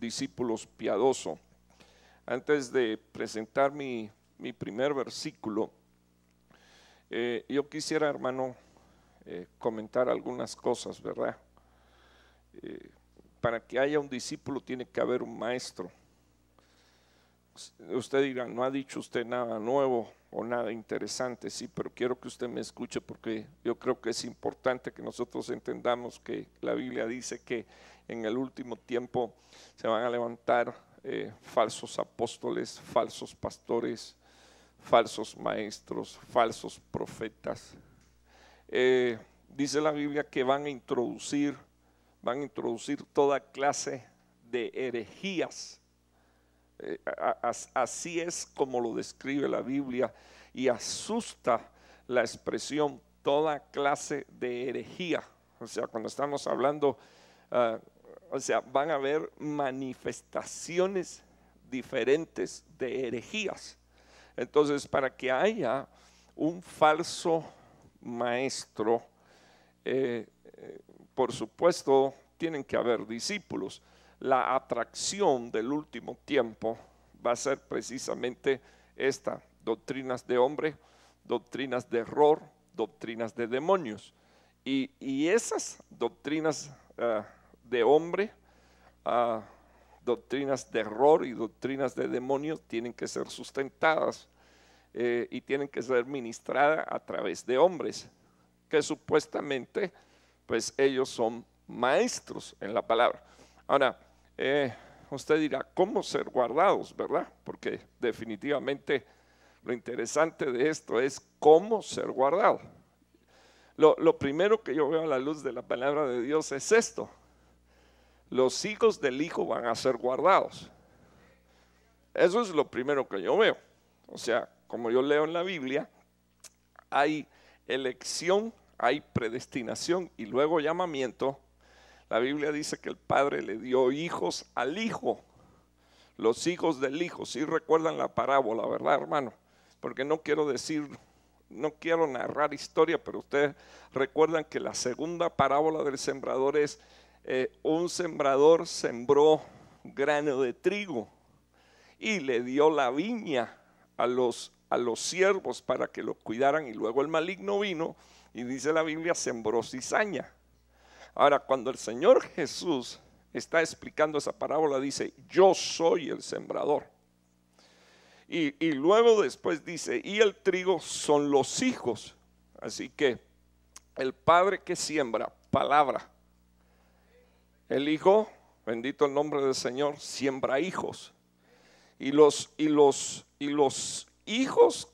discípulos piadoso, Antes de presentar mi, primer versículo, eh, yo quisiera, hermano, eh, comentar algunas cosas, ¿verdad? Eh, para que haya un discípulo tiene que haber un maestro. Usted dirá, no ha dicho usted nada nuevo o nada interesante, sí, pero quiero que usted me escuche porque yo creo que es importante que nosotros entendamos que la Biblia dice que en el último tiempo se van a levantar eh, falsos apóstoles, falsos pastores, falsos maestros, falsos profetas. Eh, dice la Biblia que van a introducir, van a introducir toda clase de herejías eh, así es como lo describe la Biblia y asusta la expresión toda clase de herejía. O sea, cuando estamos hablando, ah, o sea, van a haber manifestaciones diferentes de herejías. Entonces, para que haya un falso maestro, eh, eh, por supuesto, tienen que haber discípulos la atracción del último tiempo va a ser precisamente esta, doctrinas de hombre, doctrinas de error, doctrinas de demonios. Y, esas doctrinas eh, de hombre, ah, doctrinas de error y doctrinas de demonios tienen que ser sustentadas eh, y tienen que ser ministradas a través de hombres, que supuestamente pues ellos son maestros en la palabra. Ahora, eh, usted dirá, ¿cómo ser guardados, verdad? Porque definitivamente lo interesante de esto es cómo ser guardado. Lo, lo primero que yo veo a la luz de la palabra de Dios es esto. Los hijos del Hijo van a ser guardados. Eso es lo primero que yo veo. O sea, como yo leo en la Biblia, hay elección, hay predestinación y luego llamamiento la Biblia dice que el Padre le dio hijos al Hijo, los hijos del Hijo. Si recuerdan la parábola, ¿verdad, hermano? Porque no quiero decir, no quiero narrar historia, pero ustedes recuerdan que la segunda parábola del sembrador es, eh, un sembrador sembró grano de trigo y le dio la viña a los, a los siervos para que lo cuidaran y luego el maligno vino y dice la Biblia, sembró cizaña. Ahora, cuando el Señor Jesús está explicando esa parábola, dice, yo soy el sembrador. Y, luego después dice, y el trigo son los hijos. Así que el Padre que siembra, palabra. El Hijo, bendito el nombre del Señor, siembra hijos. Y los, y los, y los hijos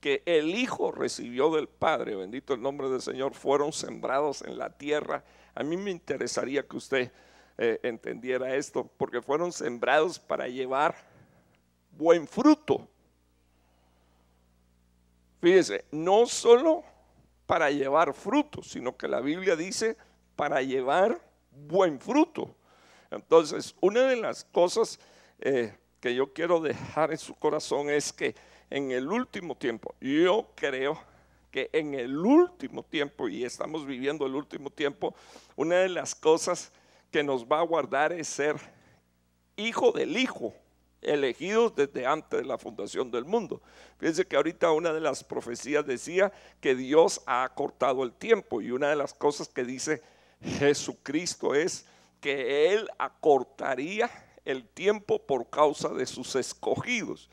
que el Hijo recibió del Padre, bendito el nombre del Señor, fueron sembrados en la tierra a mí me interesaría que usted eh, entendiera esto, porque fueron sembrados para llevar buen fruto. Fíjese, no solo para llevar fruto, sino que la Biblia dice para llevar buen fruto. Entonces, una de las cosas eh, que yo quiero dejar en su corazón es que en el último tiempo, yo creo que en el último tiempo, y estamos viviendo el último tiempo, una de las cosas que nos va a guardar es ser hijo del hijo, elegidos desde antes de la fundación del mundo. Fíjense que ahorita una de las profecías decía que Dios ha acortado el tiempo y una de las cosas que dice Jesucristo es que Él acortaría el tiempo por causa de sus escogidos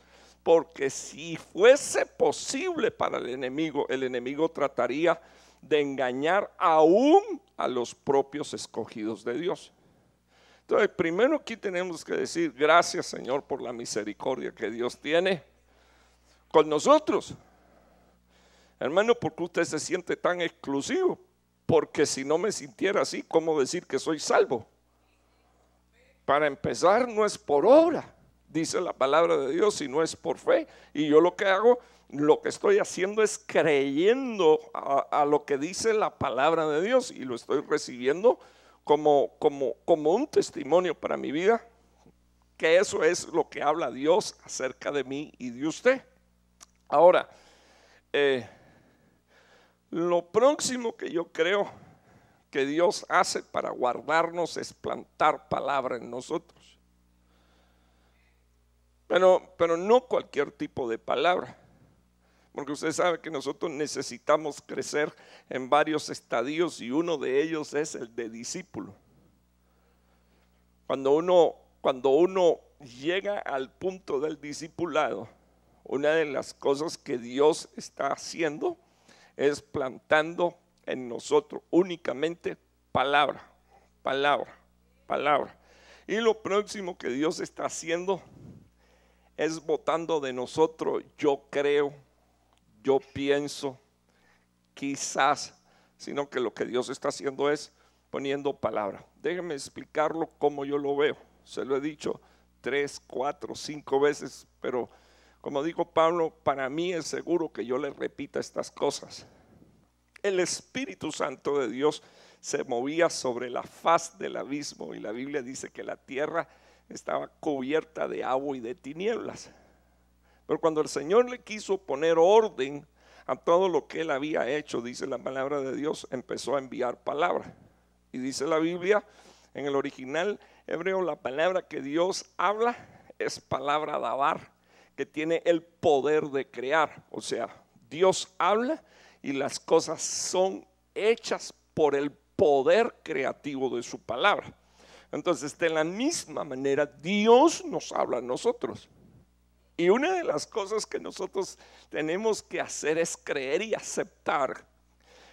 porque si fuese posible para el enemigo, el enemigo trataría de engañar aún a los propios escogidos de Dios. Entonces, primero aquí tenemos que decir gracias Señor por la misericordia que Dios tiene con nosotros. Hermano, porque usted se siente tan exclusivo? Porque si no me sintiera así, ¿cómo decir que soy salvo? Para empezar, no es por obra dice la palabra de Dios, y no es por fe. Y yo lo que hago, lo que estoy haciendo es creyendo a, lo que dice la palabra de Dios y lo estoy recibiendo como, como, como un testimonio para mi vida, que eso es lo que habla Dios acerca de mí y de usted. Ahora, eh, lo próximo que yo creo que Dios hace para guardarnos es plantar palabra en nosotros. Pero, no cualquier tipo de palabra, porque usted sabe que nosotros necesitamos crecer en varios estadios y uno de ellos es el de discípulo. Cuando uno, cuando uno llega al punto del discipulado, una de las cosas que Dios está haciendo es plantando en nosotros únicamente palabra, palabra, palabra. Y lo próximo que Dios está haciendo es votando de nosotros, yo creo, yo pienso, quizás, sino que lo que Dios está haciendo es poniendo palabra. Déjenme explicarlo como yo lo veo. Se lo he dicho tres, cuatro, cinco veces, pero como dijo Pablo, para mí es seguro que yo le repita estas cosas. El Espíritu Santo de Dios se movía sobre la faz del abismo y la Biblia dice que la tierra estaba cubierta de agua y de tinieblas. Pero cuando el Señor le quiso poner orden a todo lo que él había hecho, dice la palabra de Dios, empezó a enviar palabra. Y dice la Biblia, en el original hebreo, la palabra que Dios habla es palabra dabar, que tiene el poder de crear. O sea, Dios habla y las cosas son hechas por el poder creativo de su palabra. Entonces, de la misma manera, Dios nos habla a nosotros. Y una de las cosas que nosotros tenemos que hacer es creer y aceptar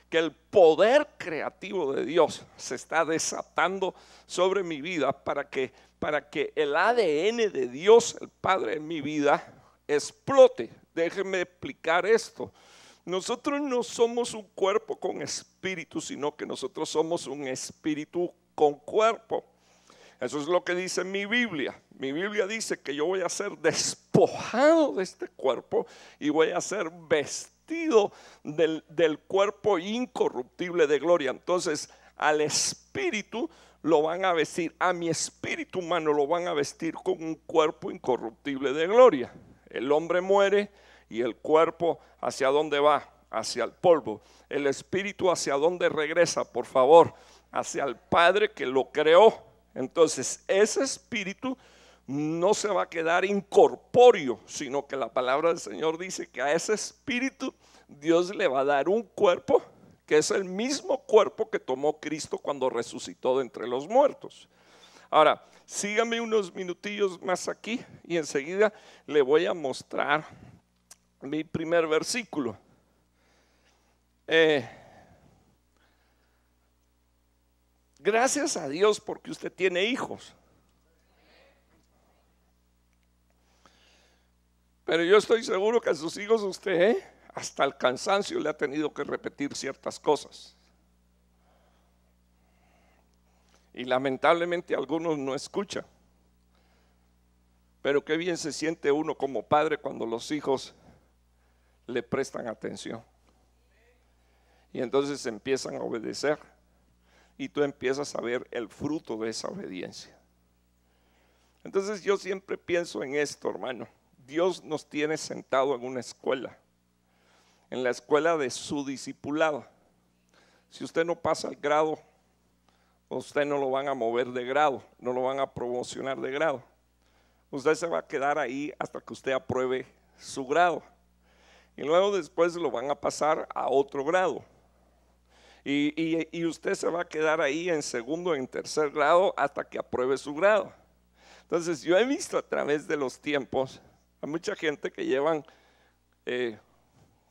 que el poder creativo de Dios se está desatando sobre mi vida para que, para que el ADN de Dios, el Padre en mi vida, explote. Déjenme explicar esto. Nosotros no somos un cuerpo con espíritu, sino que nosotros somos un espíritu con cuerpo. Eso es lo que dice mi Biblia. Mi Biblia dice que yo voy a ser despojado de este cuerpo y voy a ser vestido del, cuerpo incorruptible de gloria. Entonces, al espíritu lo van a vestir, a mi espíritu humano lo van a vestir con un cuerpo incorruptible de gloria. El hombre muere y el cuerpo hacia dónde va, hacia el polvo. El espíritu hacia dónde regresa, por favor, hacia el Padre que lo creó entonces, ese espíritu no se va a quedar incorpóreo, sino que la palabra del Señor dice que a ese espíritu Dios le va a dar un cuerpo que es el mismo cuerpo que tomó Cristo cuando resucitó de entre los muertos. Ahora, síganme unos minutillos más aquí y enseguida le voy a mostrar mi primer versículo. Eh, Gracias a Dios porque usted tiene hijos. Pero yo estoy seguro que a sus hijos usted ¿eh? hasta el cansancio le ha tenido que repetir ciertas cosas. Y lamentablemente algunos no escuchan. Pero qué bien se siente uno como padre cuando los hijos le prestan atención. Y entonces empiezan a obedecer y tú empiezas a ver el fruto de esa obediencia. Entonces yo siempre pienso en esto, hermano. Dios nos tiene sentado en una escuela, en la escuela de su discipulado. Si usted no pasa el grado, usted no lo van a mover de grado, no lo van a promocionar de grado. Usted se va a quedar ahí hasta que usted apruebe su grado. Y luego después lo van a pasar a otro grado y, usted se va a quedar ahí en segundo, en tercer grado, hasta que apruebe su grado. Entonces yo he visto a través de los tiempos a mucha gente que llevan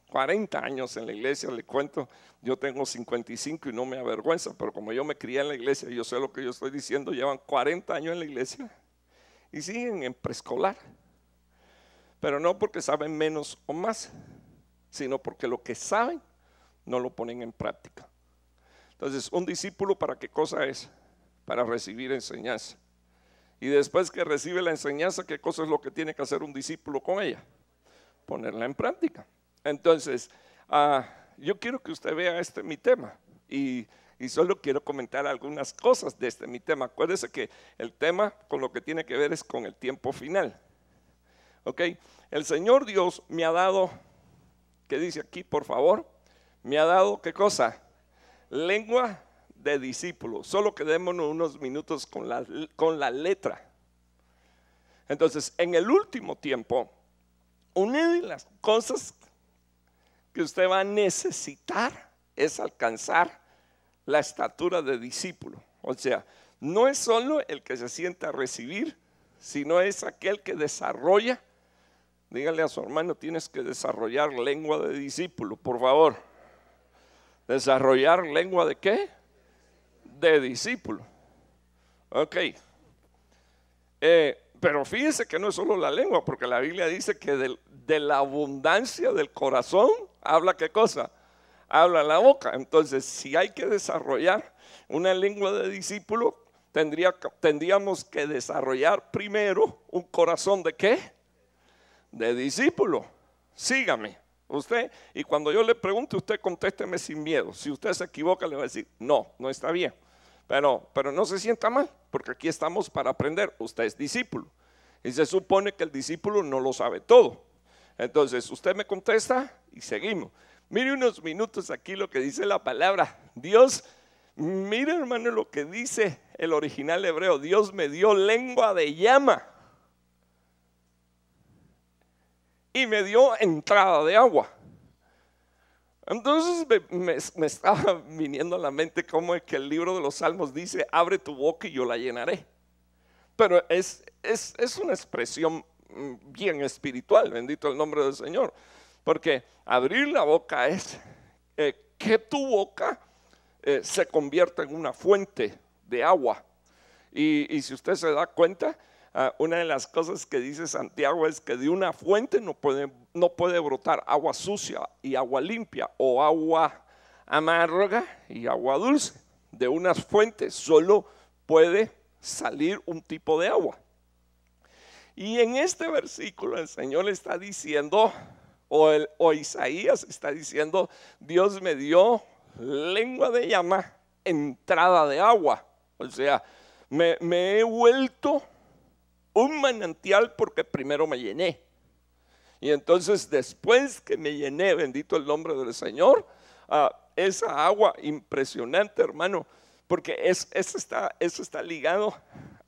40 eh, años en la iglesia, le cuento, yo tengo 55 y no me avergüenza, pero como yo me crié en la iglesia, yo sé lo que yo estoy diciendo, llevan 40 años en la iglesia y siguen en preescolar, pero no porque saben menos o más, sino porque lo que saben no lo ponen en práctica. Entonces, un discípulo para qué cosa es? Para recibir enseñanza. Y después que recibe la enseñanza, ¿qué cosa es lo que tiene que hacer un discípulo con ella? Ponerla en práctica. Entonces, ah, yo quiero que usted vea este mi tema y, solo quiero comentar algunas cosas de este mi tema. Acuérdese que el tema con lo que tiene que ver es con el tiempo final. ¿Ok? El Señor Dios me ha dado, ¿qué dice aquí, por favor? Me ha dado, ¿qué cosa? lengua de discípulo. Solo quedémonos unos minutos con la, con la letra. Entonces, en el último tiempo, una de las cosas que usted va a necesitar es alcanzar la estatura de discípulo. O sea, no es solo el que se sienta a recibir, sino es aquel que desarrolla. Dígale a su hermano, tienes que desarrollar lengua de discípulo, por favor. Desarrollar lengua de qué? De discípulo. Ok. Eh, pero fíjese que no es solo la lengua, porque la Biblia dice que de, la abundancia del corazón habla qué cosa? Habla la boca. Entonces, si hay que desarrollar una lengua de discípulo, tendríamos que desarrollar primero un corazón de qué? De discípulo. Sígame. Usted, y cuando yo le pregunte, usted contésteme sin miedo. Si usted se equivoca, le va a decir, no, no está bien. Pero, pero no se sienta mal, porque aquí estamos para aprender. Usted es discípulo. Y se supone que el discípulo no lo sabe todo. Entonces, usted me contesta y seguimos. Mire unos minutos aquí lo que dice la palabra. Dios, mire hermano lo que dice el original hebreo. Dios me dio lengua de llama. y me dio entrada de agua. Entonces me, estaba viniendo a la mente cómo es que el libro de los Salmos dice, abre tu boca y yo la llenaré. Pero es, es, una expresión mm, bien espiritual, bendito el nombre del Señor. Porque abrir la boca es eh, que tu boca eh, se convierta en una fuente de agua. Y, y si usted se da cuenta, Ah, una de las cosas que dice Santiago es que de una fuente no puede, brotar agua sucia y agua limpia o agua amarga y agua dulce. De unas fuentes solo puede salir un tipo de agua. Y en este versículo el Señor está diciendo, o, el, Isaías está diciendo, Dios me dio lengua de llama, entrada de agua. O sea, me he vuelto un manantial porque primero me llené. Y entonces después que me llené, bendito el nombre del Señor, ah, esa agua impresionante, hermano, porque es, eso, está, eso está ligado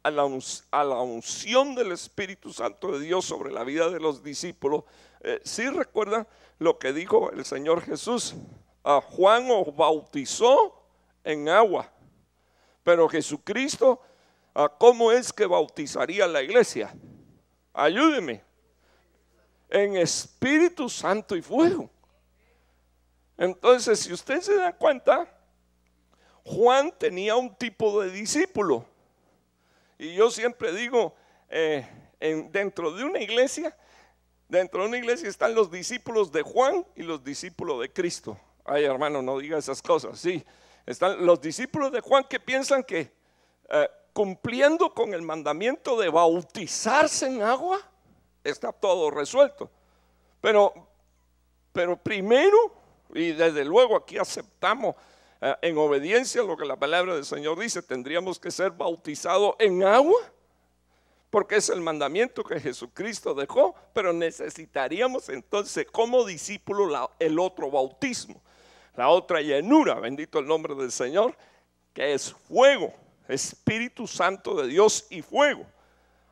a la, a la, unción del Espíritu Santo de Dios sobre la vida de los discípulos. si eh, ¿sí recuerda lo que dijo el Señor Jesús, a ah, Juan os bautizó en agua, pero Jesucristo cómo es que bautizaría la iglesia. Ayúdeme. En Espíritu Santo y fuego. Entonces, si usted se da cuenta, Juan tenía un tipo de discípulo. Y yo siempre digo, eh, dentro de una iglesia, dentro de una iglesia están los discípulos de Juan y los discípulos de Cristo. Ay, hermano, no diga esas cosas. Sí, están los discípulos de Juan que piensan que eh, cumpliendo con el mandamiento de bautizarse en agua, está todo resuelto. Pero, pero primero, y desde luego aquí aceptamos eh, en obediencia lo que la palabra del Señor dice, tendríamos que ser bautizados en agua, porque es el mandamiento que Jesucristo dejó, pero necesitaríamos entonces como discípulo el otro bautismo, la otra llenura, bendito el nombre del Señor, que es fuego Espíritu Santo de Dios y fuego.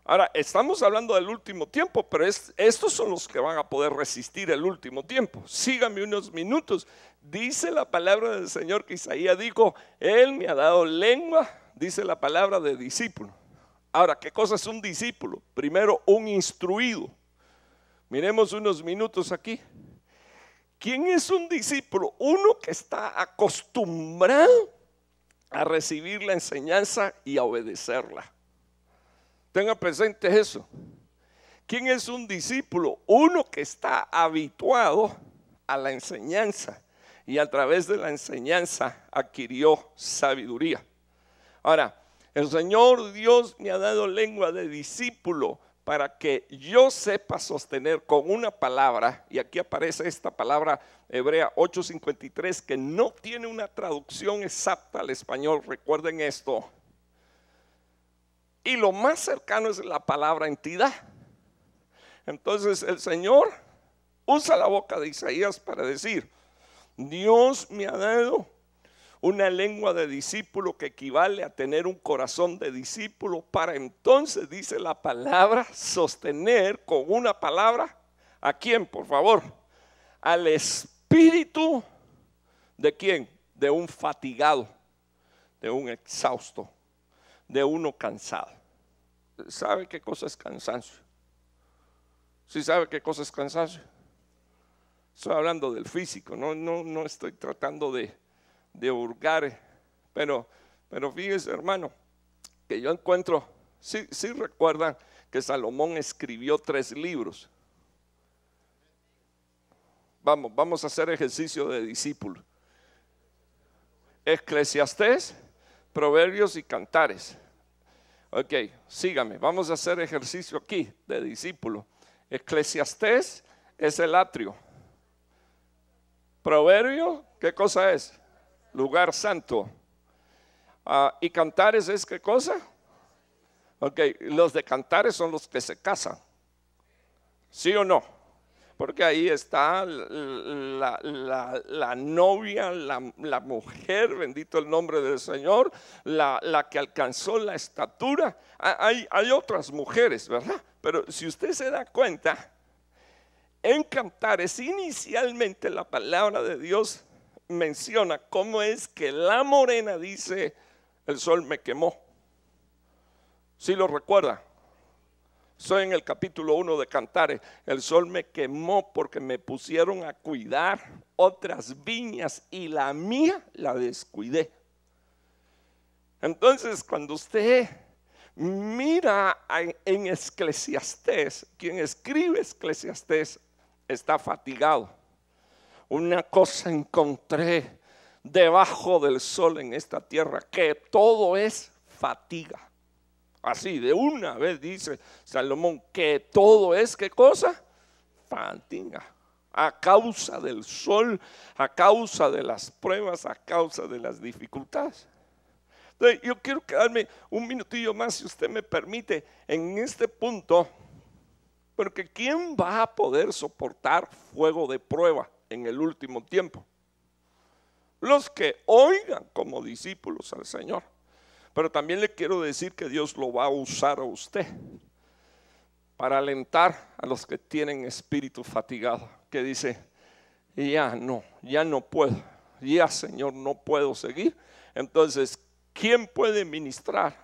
Ahora, estamos hablando del último tiempo, pero estos son los que van a poder resistir el último tiempo. Síganme unos minutos. Dice la palabra del Señor que Isaías dijo, Él me ha dado lengua, dice la palabra de discípulo. Ahora, ¿qué cosa es un discípulo? Primero, un instruido. Miremos unos minutos aquí. ¿Quién es un discípulo? Uno que está acostumbrado a recibir la enseñanza y a obedecerla. Tenga presente eso. ¿Quién es un discípulo? Uno que está habituado a la enseñanza y a través de la enseñanza adquirió sabiduría. Ahora, el Señor Dios me ha dado lengua de discípulo para que yo sepa sostener con una palabra, y aquí aparece esta palabra hebrea 853, que no tiene una traducción exacta al español, recuerden esto. Y lo más cercano es la palabra entidad. Entonces el Señor usa la boca de Isaías para decir, Dios me ha dado una lengua de discípulo que equivale a tener un corazón de discípulo, para entonces, dice la palabra, sostener con una palabra, ¿a quién, por favor? Al espíritu de quién? De un fatigado, de un exhausto, de uno cansado. ¿Sabe qué cosa es cansancio? ¿Sí sabe qué cosa es cansancio? Estoy hablando del físico, no, no, no estoy tratando de de hurgar. Pero, pero fíjese, hermano, que yo encuentro, sí, sí recuerdan que Salomón escribió tres libros. Vamos, vamos a hacer ejercicio de discípulo. Eclesiastés, Proverbios y Cantares. Ok, sígame, vamos a hacer ejercicio aquí de discípulo. Eclesiastés es el atrio. Proverbio, ¿qué cosa es? lugar santo. Ah, ¿Y cantares es qué cosa? Ok, los de cantares son los que se casan. ¿Sí o no? Porque ahí está la, novia, la, mujer, bendito el nombre del Señor, la, que alcanzó la estatura. Ah, hay, hay otras mujeres, ¿verdad? Pero si usted se da cuenta, en cantares inicialmente la palabra de Dios menciona cómo es que la morena dice, el sol me quemó. Si lo recuerda, soy en el capítulo 1 de Cantares, el sol me quemó porque me pusieron a cuidar otras viñas y la mía la descuidé. Entonces, cuando usted mira en Esclesiastés, quien escribe Esclesiastés está fatigado una cosa encontré debajo del sol en esta tierra, que todo es fatiga. Así, de una vez dice Salomón, que todo es, ¿qué cosa? Fatiga. A causa del sol, a causa de las pruebas, a causa de las dificultades. Entonces, yo quiero quedarme un minutillo más, si usted me permite, en este punto, porque ¿quién va a poder soportar fuego de prueba? en el último tiempo. Los que oigan como discípulos al Señor. Pero también le quiero decir que Dios lo va a usar a usted para alentar a los que tienen espíritu fatigado, que dice, ya no, ya no puedo, ya Señor, no puedo seguir. Entonces, ¿quién puede ministrar?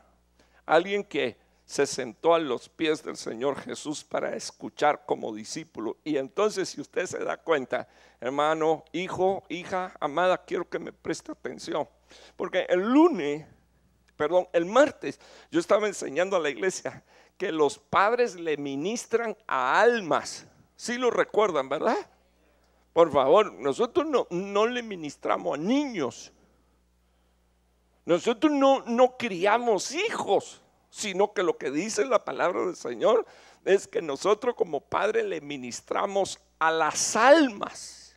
Alguien que se sentó a los pies del Señor Jesús para escuchar como discípulo. Y entonces si usted se da cuenta, hermano, hijo, hija, amada, quiero que me preste atención. Porque el lunes, perdón, el martes, yo estaba enseñando a la iglesia que los padres le ministran a almas. Si lo recuerdan, ¿verdad? Por favor, nosotros no, no le ministramos a niños. Nosotros no, no criamos hijos sino que lo que dice la palabra del Señor es que nosotros como padre le ministramos a las almas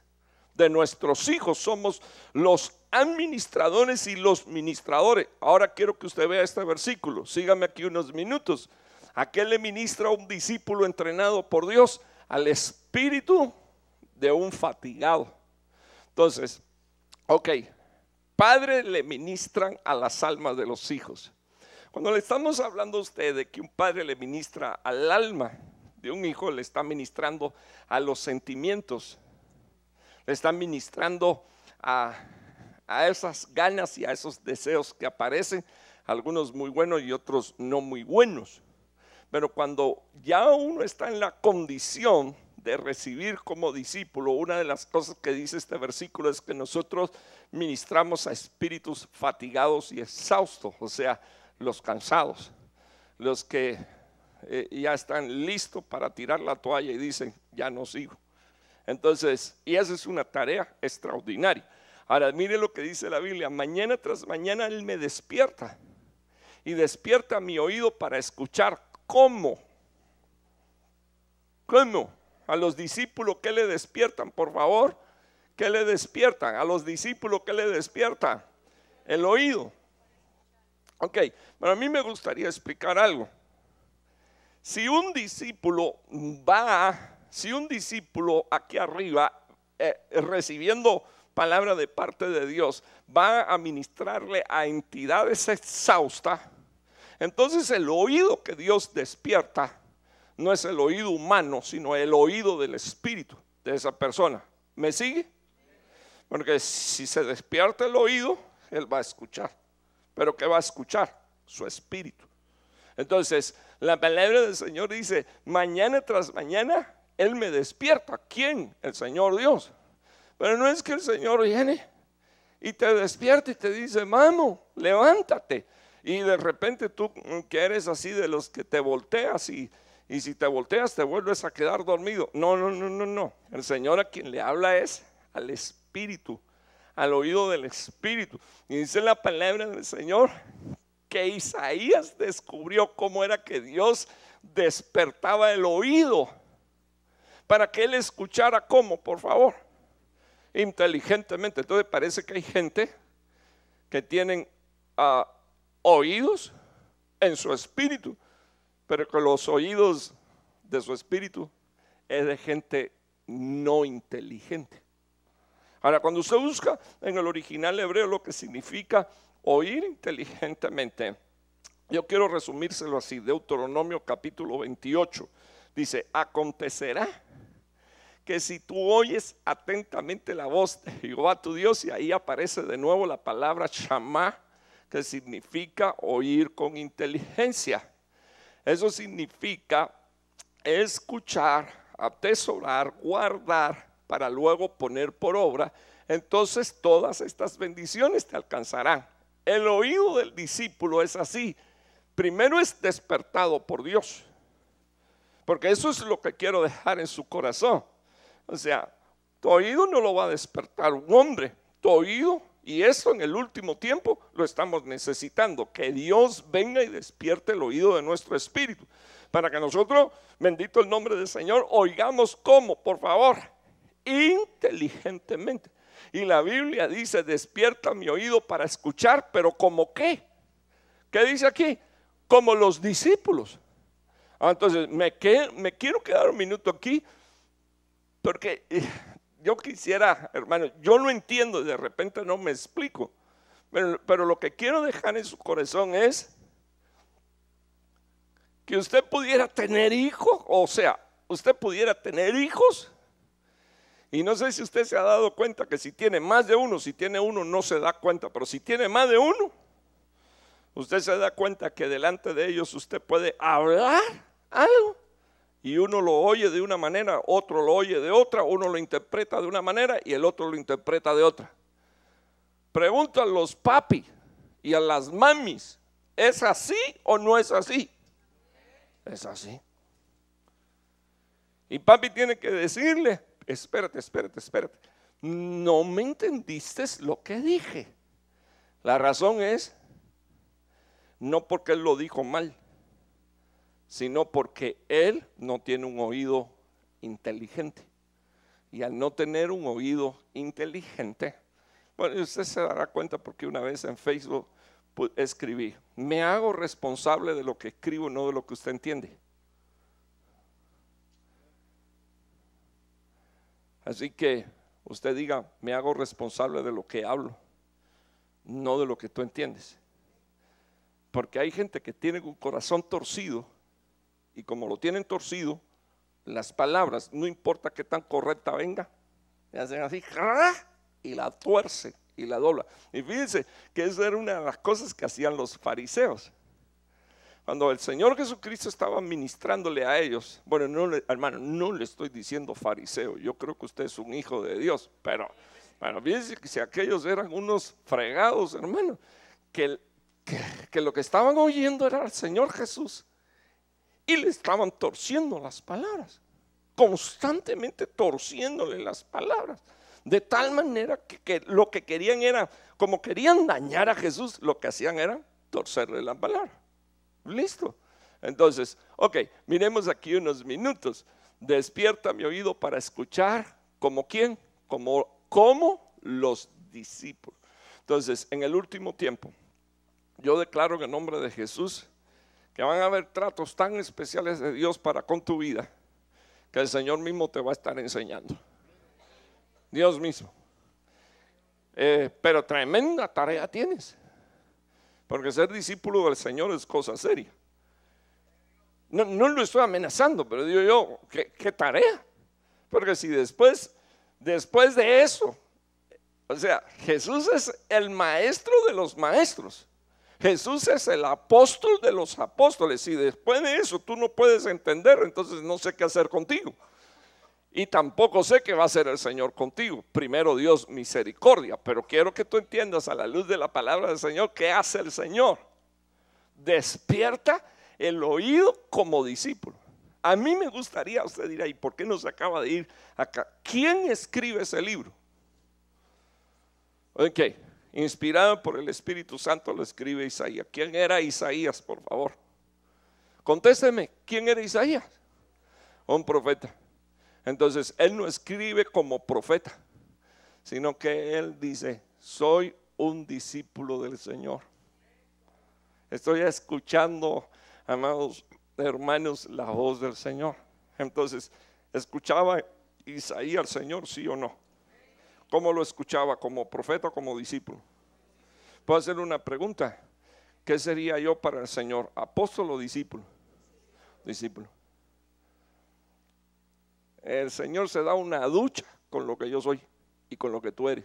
de nuestros hijos, somos los administradores y los ministradores. Ahora quiero que usted vea este versículo, sígame aquí unos minutos. ¿A qué le ministra un discípulo entrenado por Dios? Al espíritu de un fatigado. Entonces, ok, Padre le ministran a las almas de los hijos. Cuando le estamos hablando a usted de que un padre le ministra al alma de un hijo, le está ministrando a los sentimientos, le está ministrando a, esas ganas y a esos deseos que aparecen, algunos muy buenos y otros no muy buenos. Pero cuando ya uno está en la condición de recibir como discípulo, una de las cosas que dice este versículo es que nosotros ministramos a espíritus fatigados y exhaustos, o sea, los cansados, los que eh, ya están listos para tirar la toalla y dicen, ya no sigo. Entonces, y esa es una tarea extraordinaria. Ahora, mire lo que dice la Biblia, mañana tras mañana Él me despierta y despierta mi oído para escuchar cómo, cómo, a los discípulos que le despiertan, por favor, que le despiertan, a los discípulos que le despierta el oído. Ok, pero a mí me gustaría explicar algo. Si un discípulo va, si un discípulo aquí arriba, eh, recibiendo palabra de parte de Dios, va a ministrarle a entidades exhaustas, entonces el oído que Dios despierta no es el oído humano, sino el oído del espíritu de esa persona. ¿Me sigue? Porque si se despierta el oído, él va a escuchar. Pero que va a escuchar? Su espíritu. Entonces, la palabra del Señor dice, mañana tras mañana, Él me despierta. ¿Quién? El Señor Dios. Pero no es que el Señor viene y te despierta y te dice, mamo levántate. Y de repente tú que eres así de los que te volteas y, y si te volteas te vuelves a quedar dormido. No, no, no, no, no. El Señor a quien le habla es al Espíritu al oído del Espíritu. Y dice la palabra del Señor que Isaías descubrió cómo era que Dios despertaba el oído para que él escuchara cómo, por favor, inteligentemente. Entonces parece que hay gente que tienen ah, oídos en su espíritu, pero que los oídos de su espíritu es de gente no inteligente. Ahora, cuando usted busca en el original hebreo lo que significa oír inteligentemente, yo quiero resumírselo así, Deuteronomio capítulo 28, dice, acontecerá que si tú oyes atentamente la voz de Jehová tu Dios, y ahí aparece de nuevo la palabra Shammah, que significa oír con inteligencia. Eso significa escuchar, atesorar, guardar para luego poner por obra, entonces todas estas bendiciones te alcanzarán. El oído del discípulo es así. Primero es despertado por Dios, porque eso es lo que quiero dejar en su corazón. O sea, tu oído no lo va a despertar un hombre, tu oído, y eso en el último tiempo lo estamos necesitando, que Dios venga y despierte el oído de nuestro espíritu, para que nosotros, bendito el nombre del Señor, oigamos cómo, por favor, inteligentemente. Y la Biblia dice, despierta mi oído para escuchar, pero como qué? ¿Qué dice aquí? Como los discípulos. Ah, entonces, me, me quiero quedar un minuto aquí, porque eh, yo quisiera, hermano, yo no entiendo, de repente no me explico, pero, pero lo que quiero dejar en su corazón es que usted pudiera tener hijos, o sea, usted pudiera tener hijos y no sé si usted se ha dado cuenta que si tiene más de uno, si tiene uno no se da cuenta, pero si tiene más de uno, usted se da cuenta que delante de ellos usted puede hablar algo y uno lo oye de una manera, otro lo oye de otra, uno lo interpreta de una manera y el otro lo interpreta de otra. Pregunta a los papi y a las mamis, ¿es así o no es así? Es así. Y papi tiene que decirle, espérate, espérate, espérate. No me entendiste lo que dije. La razón es no porque él lo dijo mal, sino porque él no tiene un oído inteligente. Y al no tener un oído inteligente, bueno, usted se dará cuenta porque una vez en Facebook escribí, me hago responsable de lo que escribo, no de lo que usted entiende. Así que usted diga, me hago responsable de lo que hablo, no de lo que tú entiendes. Porque hay gente que tiene un corazón torcido y como lo tienen torcido, las palabras, no importa qué tan correcta venga, le hacen así y la tuerce y la dobla. Y fíjense que esa era una de las cosas que hacían los fariseos. Cuando el Señor Jesucristo estaba ministrándole a ellos, bueno, no hermano, no le estoy diciendo fariseo, yo creo que usted es un hijo de Dios, pero, bueno, fíjense que si aquellos eran unos fregados, hermano, que, lo que estaban oyendo era al Señor Jesús y le estaban torciendo las palabras, constantemente torciéndole las palabras. De tal manera que, que, lo que querían era, como querían dañar a Jesús, lo que hacían era torcerle la palabras. Listo. Entonces, ok, miremos aquí unos minutos. Despierta mi oído para escuchar, como quién, como, como los discípulos. Entonces, en el último tiempo, yo declaro en nombre de Jesús que van a haber tratos tan especiales de Dios para con tu vida que el Señor mismo te va a estar enseñando. Dios mismo. Eh, pero tremenda tarea tienes. Porque ser discípulo del Señor es cosa seria. No, lo estoy amenazando, pero digo yo, ¿qué, tarea? Porque si después, después de eso, o sea, Jesús es el maestro de los maestros. Jesús es el apóstol de los apóstoles. Si después de eso tú no puedes entender, entonces no sé qué hacer contigo y tampoco sé qué va a hacer el Señor contigo. Primero Dios, misericordia, pero quiero que tú entiendas a la luz de la palabra del Señor qué hace el Señor. Despierta el oído como discípulo. A mí me gustaría, usted dirá, ¿y por qué no se acaba de ir acá? ¿Quién escribe ese libro? Ok, inspirado por el Espíritu Santo lo escribe Isaías. ¿Quién era Isaías, por favor? Contésteme, ¿quién era Isaías? Un profeta entonces, él no escribe como profeta, sino que él dice, soy un discípulo del Señor. Estoy escuchando, amados hermanos, la voz del Señor. Entonces, ¿escuchaba Isaías al Señor, sí o no? ¿Cómo lo escuchaba? ¿Como profeta o como discípulo? Puedo hacerle una pregunta. ¿Qué sería yo para el Señor? ¿Apóstol o discípulo? Discípulo. El Señor se da una ducha con lo que yo soy y con lo que tú eres.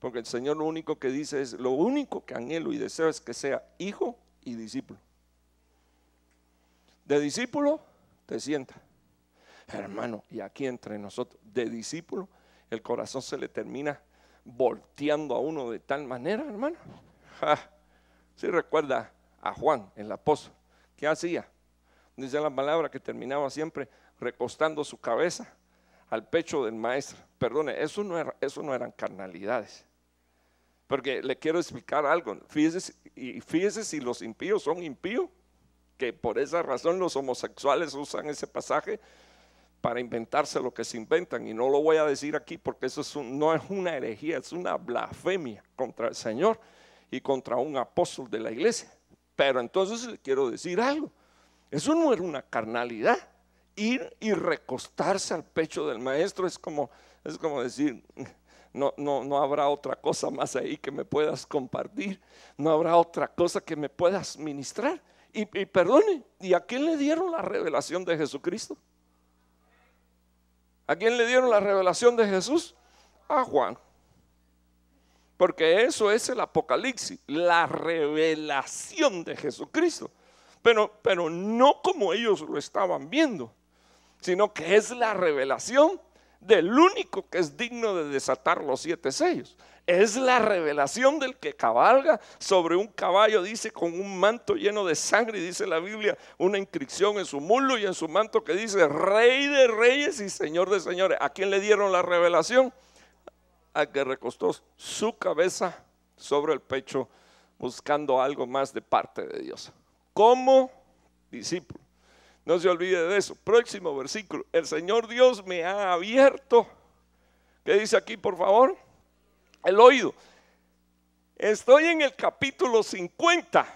Porque el Señor lo único que dice es, lo único que anhelo y deseo es que sea hijo y discípulo. De discípulo te sienta. Hermano, y aquí entre nosotros, de discípulo, el corazón se le termina volteando a uno de tal manera, hermano. Si recuerda a Juan, en el apóstol, ¿qué hacía? Dice la palabra que terminaba siempre recostando su cabeza al pecho del maestro. Perdone, eso no, eso no eran carnalidades. Porque le quiero explicar algo. Fíjese, y si los impíos son impíos, que por esa razón los homosexuales usan ese pasaje para inventarse lo que se inventan. Y no lo voy a decir aquí porque eso es no es una herejía, es una blasfemia contra el Señor y contra un apóstol de la iglesia. Pero entonces le quiero decir algo. Eso no era una carnalidad ir y recostarse al pecho del maestro es como, es como decir, no, no, no, habrá otra cosa más ahí que me puedas compartir, no habrá otra cosa que me puedas ministrar. Y, perdone, ¿y a quién le dieron la revelación de Jesucristo? ¿A quién le dieron la revelación de Jesús? A Juan. Porque eso es el Apocalipsis, la revelación de Jesucristo. Pero, pero no como ellos lo estaban viendo sino que es la revelación del único que es digno de desatar los siete sellos. Es la revelación del que cabalga sobre un caballo, dice, con un manto lleno de sangre, dice la Biblia, una inscripción en su mulo y en su manto que dice, Rey de Reyes y Señor de Señores. ¿A quién le dieron la revelación? Al que recostó su cabeza sobre el pecho buscando algo más de parte de Dios. Como discípulo no se olvide de eso. Próximo versículo. El Señor Dios me ha abierto. ¿Qué dice aquí, por favor? El oído. Estoy en el capítulo 50.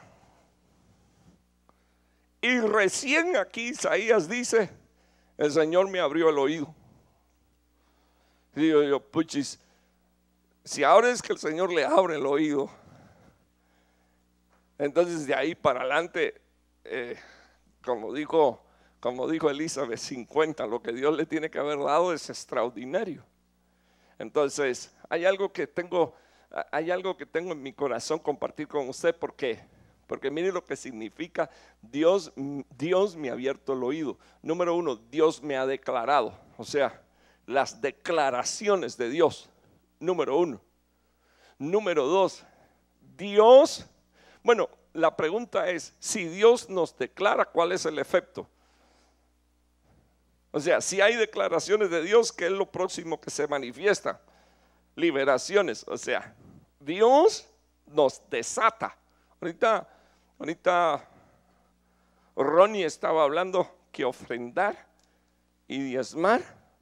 Y recién aquí Isaías dice, el Señor me abrió el oído. Y yo, puchis, si ahora es que el Señor le abre el oído, entonces de ahí para adelante... Eh, como dijo, como dijo Elizabeth, 50, lo que Dios le tiene que haber dado es extraordinario. Entonces, hay algo que tengo, hay algo que tengo en mi corazón compartir con usted, ¿por qué? Porque mire lo que significa Dios, Dios me ha abierto el oído. Número uno, Dios me ha declarado. O sea, las declaraciones de Dios. Número uno. Número dos, Dios, bueno, la pregunta es si Dios nos declara cuál es el efecto. O sea, si hay declaraciones de Dios, que es lo próximo que se manifiesta. Liberaciones, o sea, Dios nos desata. Ahorita, ahorita Ronnie estaba hablando que ofrendar y diezmar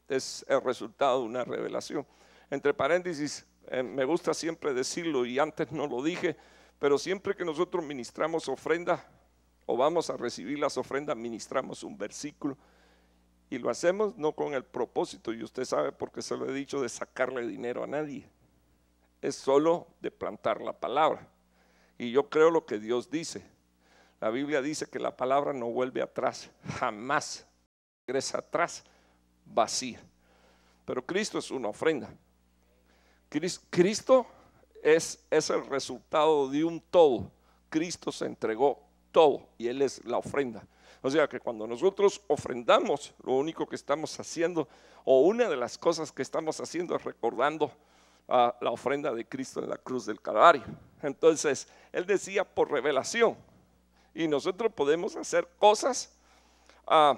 es el resultado de una revelación. Entre paréntesis, eh, me gusta siempre decirlo y antes no lo dije, pero siempre que nosotros ministramos ofrenda o vamos a recibir las ofrendas, ministramos un versículo. Y lo hacemos no con el propósito, y usted sabe porque se lo he dicho, de sacarle dinero a nadie. Es solo de plantar la palabra. Y yo creo lo que Dios dice. La Biblia dice que la palabra no vuelve atrás, jamás regresa atrás vacía. Pero Cristo es una ofrenda. Cristo es, el resultado de un todo. Cristo se entregó todo y Él es la ofrenda. O sea que cuando nosotros ofrendamos, lo único que estamos haciendo, o una de las cosas que estamos haciendo es recordando ah, la ofrenda de Cristo en la cruz del Calvario. Entonces, Él decía por revelación, y nosotros podemos hacer cosas, ah,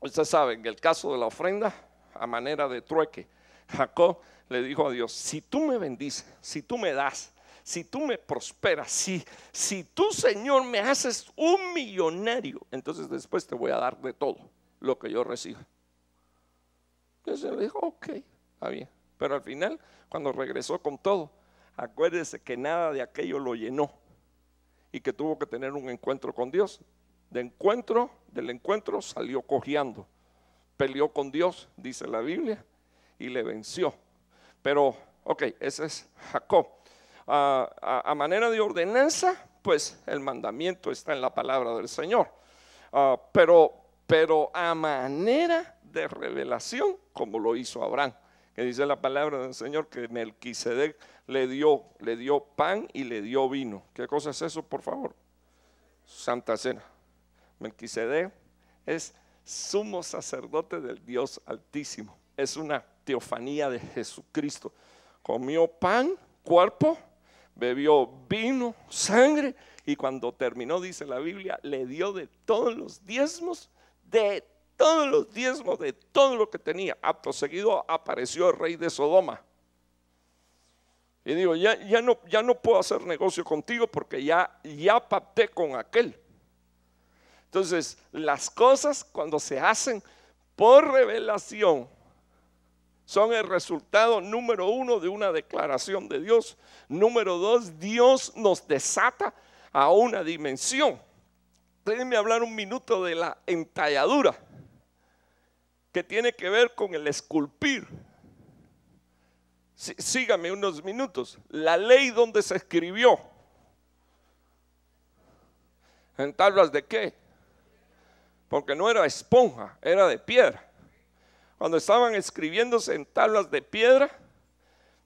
ustedes saben, el caso de la ofrenda a manera de trueque Jacob le dijo a Dios, si tú me bendices, si tú me das, si tú me prosperas, si, si tú Señor me haces un millonario, entonces después te voy a dar de todo lo que yo reciba. Entonces le dijo, ok, está bien. Pero al final, cuando regresó con todo, acuérdese que nada de aquello lo llenó y que tuvo que tener un encuentro con Dios. De encuentro, del encuentro salió cojeando, peleó con Dios, dice la Biblia, y le venció. Pero, ok, ese es Jacob. Ah, a, manera de ordenanza, pues el mandamiento está en la palabra del Señor. Ah, pero, pero a manera de revelación, como lo hizo Abraham, que dice la palabra del Señor que Melquisedec le dio, le dio pan y le dio vino. ¿Qué cosa es eso, por favor? Santa Cena. Melquisedec es sumo sacerdote del Dios Altísimo. Es una teofanía de Jesucristo. Comió pan, cuerpo, bebió vino, sangre, y cuando terminó, dice la Biblia, le dio de todos los diezmos, de todos los diezmos, de todo lo que tenía. Apto seguido apareció el rey de Sodoma. Y digo, ya, ya, no, ya no puedo hacer negocio contigo porque ya, ya pacté con aquel. Entonces, las cosas cuando se hacen por revelación, son el resultado número uno de una declaración de Dios. Número dos, Dios nos desata a una dimensión. Déjenme hablar un minuto de la entalladura, que tiene que ver con el esculpir. sígame unos minutos. La ley donde se escribió. ¿En tablas de qué? Porque no era esponja, era de piedra cuando estaban escribiéndose en tablas de piedra.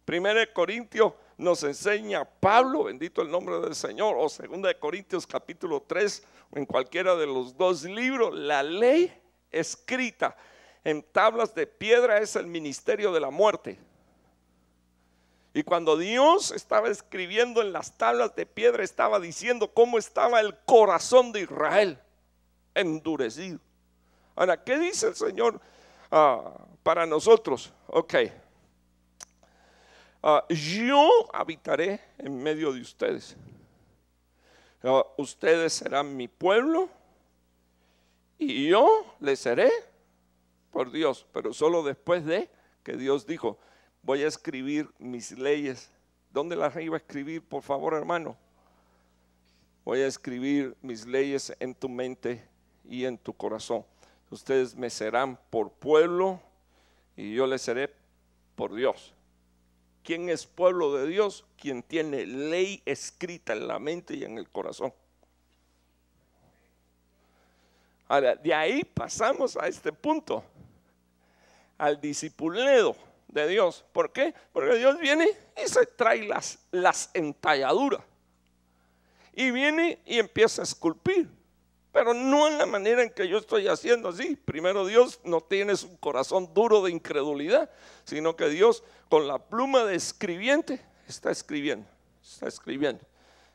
1 Corintios nos enseña Pablo, bendito el nombre del Señor, o 2 Corintios capítulo 3, o en cualquiera de los dos libros, la ley escrita en tablas de piedra es el ministerio de la muerte. Y cuando Dios estaba escribiendo en las tablas de piedra, estaba diciendo cómo estaba el corazón de Israel endurecido. Ahora, ¿qué dice el Señor? Ah, para nosotros. Ok. Ah, yo habitaré en medio de ustedes. Ah, ustedes serán mi pueblo y yo les seré por Dios, pero solo después de que Dios dijo, voy a escribir mis leyes. ¿Dónde las iba a escribir, por favor, hermano? Voy a escribir mis leyes en tu mente y en tu corazón ustedes me serán por pueblo y yo les seré por Dios. ¿Quién es pueblo de Dios? Quien tiene ley escrita en la mente y en el corazón. Ahora, de ahí pasamos a este punto, al discipulado de Dios. ¿Por qué? Porque Dios viene y se trae las, las entalladuras. Y viene y empieza a esculpir pero no en la manera en que yo estoy haciendo así. Primero Dios no tiene un corazón duro de incredulidad, sino que Dios con la pluma de escribiente está escribiendo, está escribiendo,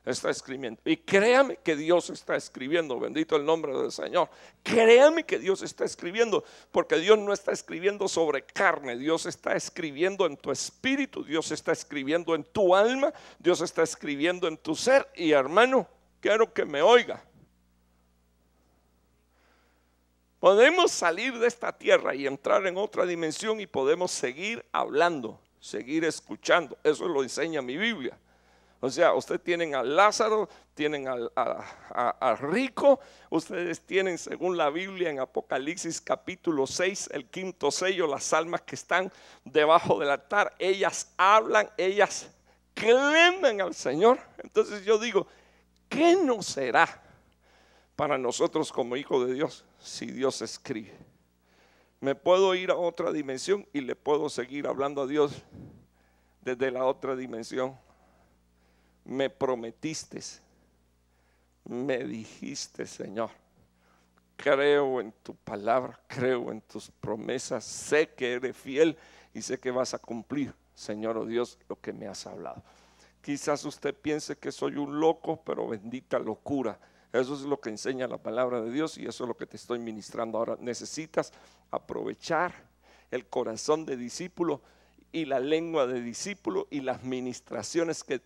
está escribiendo. Y créame que Dios está escribiendo, bendito el nombre del Señor. Créame que Dios está escribiendo, porque Dios no está escribiendo sobre carne, Dios está escribiendo en tu espíritu, Dios está escribiendo en tu alma, Dios está escribiendo en tu ser. Y hermano, quiero que me oiga Podemos salir de esta tierra y entrar en otra dimensión y podemos seguir hablando, seguir escuchando. Eso lo enseña mi Biblia. O sea, ustedes tienen a Lázaro, tienen al a, rico, ustedes tienen, según la Biblia, en Apocalipsis capítulo 6, el quinto sello, las almas que están debajo del altar. Ellas hablan, ellas clemen al Señor. Entonces yo digo, ¿qué no será para nosotros como hijos de Dios? si Dios escribe. Me puedo ir a otra dimensión y le puedo seguir hablando a Dios desde la otra dimensión. Me prometiste, me dijiste, Señor, creo en tu palabra, creo en tus promesas, sé que eres fiel y sé que vas a cumplir, Señor o oh Dios, lo que me has hablado. Quizás usted piense que soy un loco, pero bendita locura eso es lo que enseña la palabra de Dios y eso es lo que te estoy ministrando ahora. Necesitas aprovechar el corazón de discípulo y la lengua de discípulo y las ministraciones que,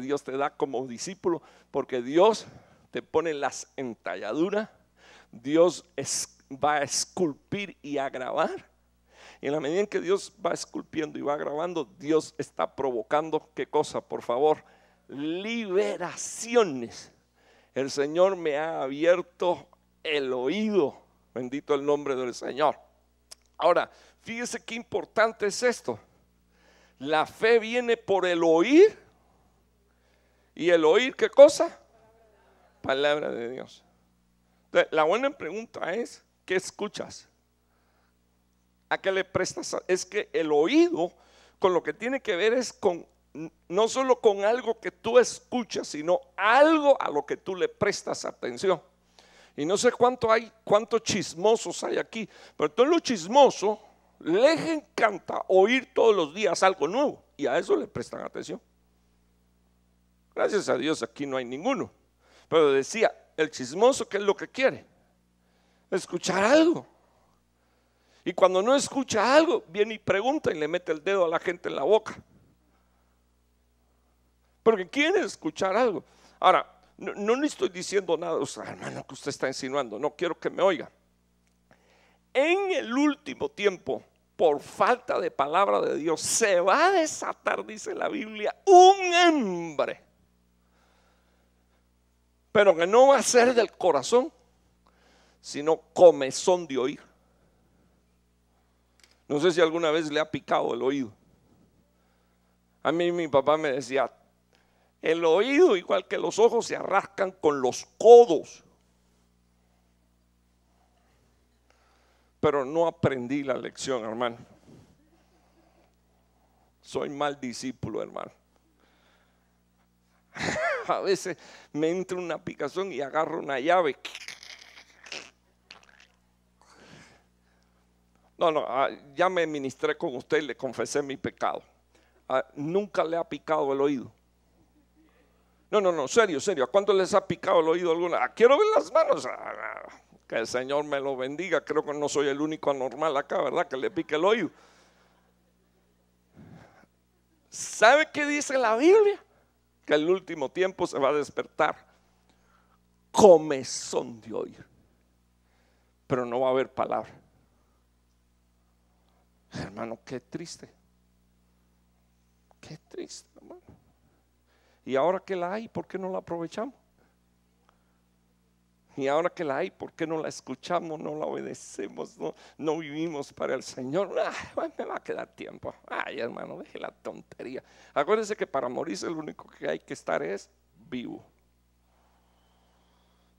Dios te da como discípulo, porque Dios te pone las entalladuras, Dios va a esculpir y a grabar y en la medida en que Dios va esculpiendo y va grabando, Dios está provocando, ¿qué cosa? Por favor, liberaciones el Señor me ha abierto el oído. Bendito el nombre del Señor. Ahora, fíjese qué importante es esto. La fe viene por el oír. ¿Y el oír qué cosa? Palabra de Dios. La buena pregunta es, ¿qué escuchas? ¿A qué le prestas? Es que el oído con lo que tiene que ver es con no solo con algo que tú escuchas, sino algo a lo que tú le prestas atención. Y no sé cuánto hay, cuántos chismosos hay aquí, pero todo lo chismoso le encanta oír todos los días algo nuevo y a eso le prestan atención. Gracias a Dios aquí no hay ninguno. Pero decía, el chismoso, ¿qué es lo que quiere? Escuchar algo. Y cuando no escucha algo, viene y pregunta y le mete el dedo a la gente en la boca porque quiere escuchar algo. Ahora, no, le estoy diciendo nada, hermano, que usted está insinuando, no quiero que me oiga. En el último tiempo, por falta de palabra de Dios, se va a desatar, dice la Biblia, un hambre, pero que no va a ser del corazón, sino comezón de oír. No sé si alguna vez le ha picado el oído. A mí mi papá me decía, el oído, igual que los ojos, se arrascan con los codos. Pero no aprendí la lección, hermano. Soy mal discípulo, hermano. A veces me entra una picazón y agarro una llave. No, no, ah, ya me ministré con usted y le confesé mi pecado. Ah, nunca le ha picado el oído. No, no, no, serio, serio. ¿A cuánto les ha picado el oído alguna? Ah, quiero ver las manos. Ah, que el Señor me lo bendiga. Creo que no soy el único anormal acá, ¿verdad? Que le pique el oído. ¿Sabe qué dice la Biblia? Que el último tiempo se va a despertar son de oído. Pero no va a haber palabra. Hermano, qué triste. Qué triste, hermano. Y ahora que la hay, ¿por qué no la aprovechamos? Y ahora que la hay, ¿por qué no la escuchamos, no la obedecemos, no, vivimos para el Señor? me va a quedar tiempo. Ay, hermano, deje la tontería. Acuérdense que para morirse lo único que hay que estar es vivo.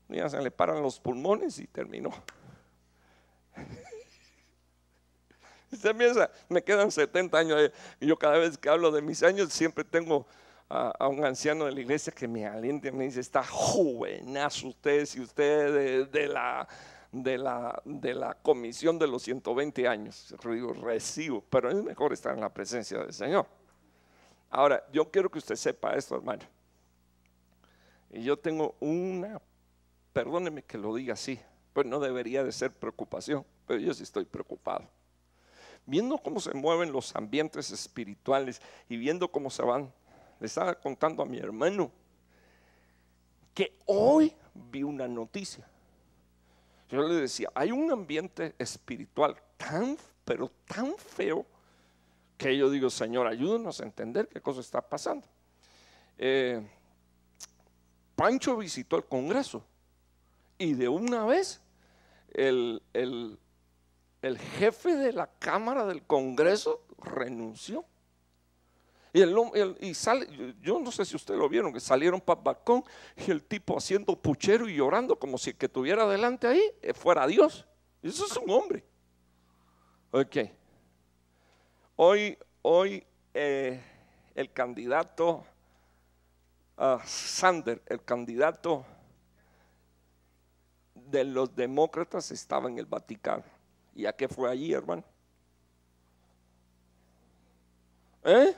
Ya se le paran los pulmones y terminó. Usted piensa, me quedan 70 años. Eh, y yo cada vez que hablo de mis años siempre tengo a, un anciano de la iglesia que me y me dice, está jovenazo usted, si usted de, la, de, la, de la comisión de los 120 años, digo, recibo, pero es mejor estar en la presencia del Señor. Ahora, yo quiero que usted sepa esto, hermano. Y yo tengo una, perdóneme que lo diga así, pues no debería de ser preocupación, pero yo sí estoy preocupado. Viendo cómo se mueven los ambientes espirituales y viendo cómo se van le estaba contando a mi hermano, que hoy vi una noticia. Yo le decía, hay un ambiente espiritual tan, pero tan feo, que yo digo, Señor, ayúdenos a entender qué cosa está pasando. Eh, Pancho visitó el Congreso y de una vez el, el jefe de la Cámara del Congreso renunció. Y, el, y sale, yo no sé si ustedes lo vieron, que salieron para el y el tipo haciendo puchero y llorando como si el que tuviera delante ahí eh, fuera Dios. Eso es un hombre. Ok. Hoy, hoy eh, el candidato ah, Sander, el candidato de los demócratas estaba en el Vaticano. ¿Y a qué fue allí, hermano? ¿Eh?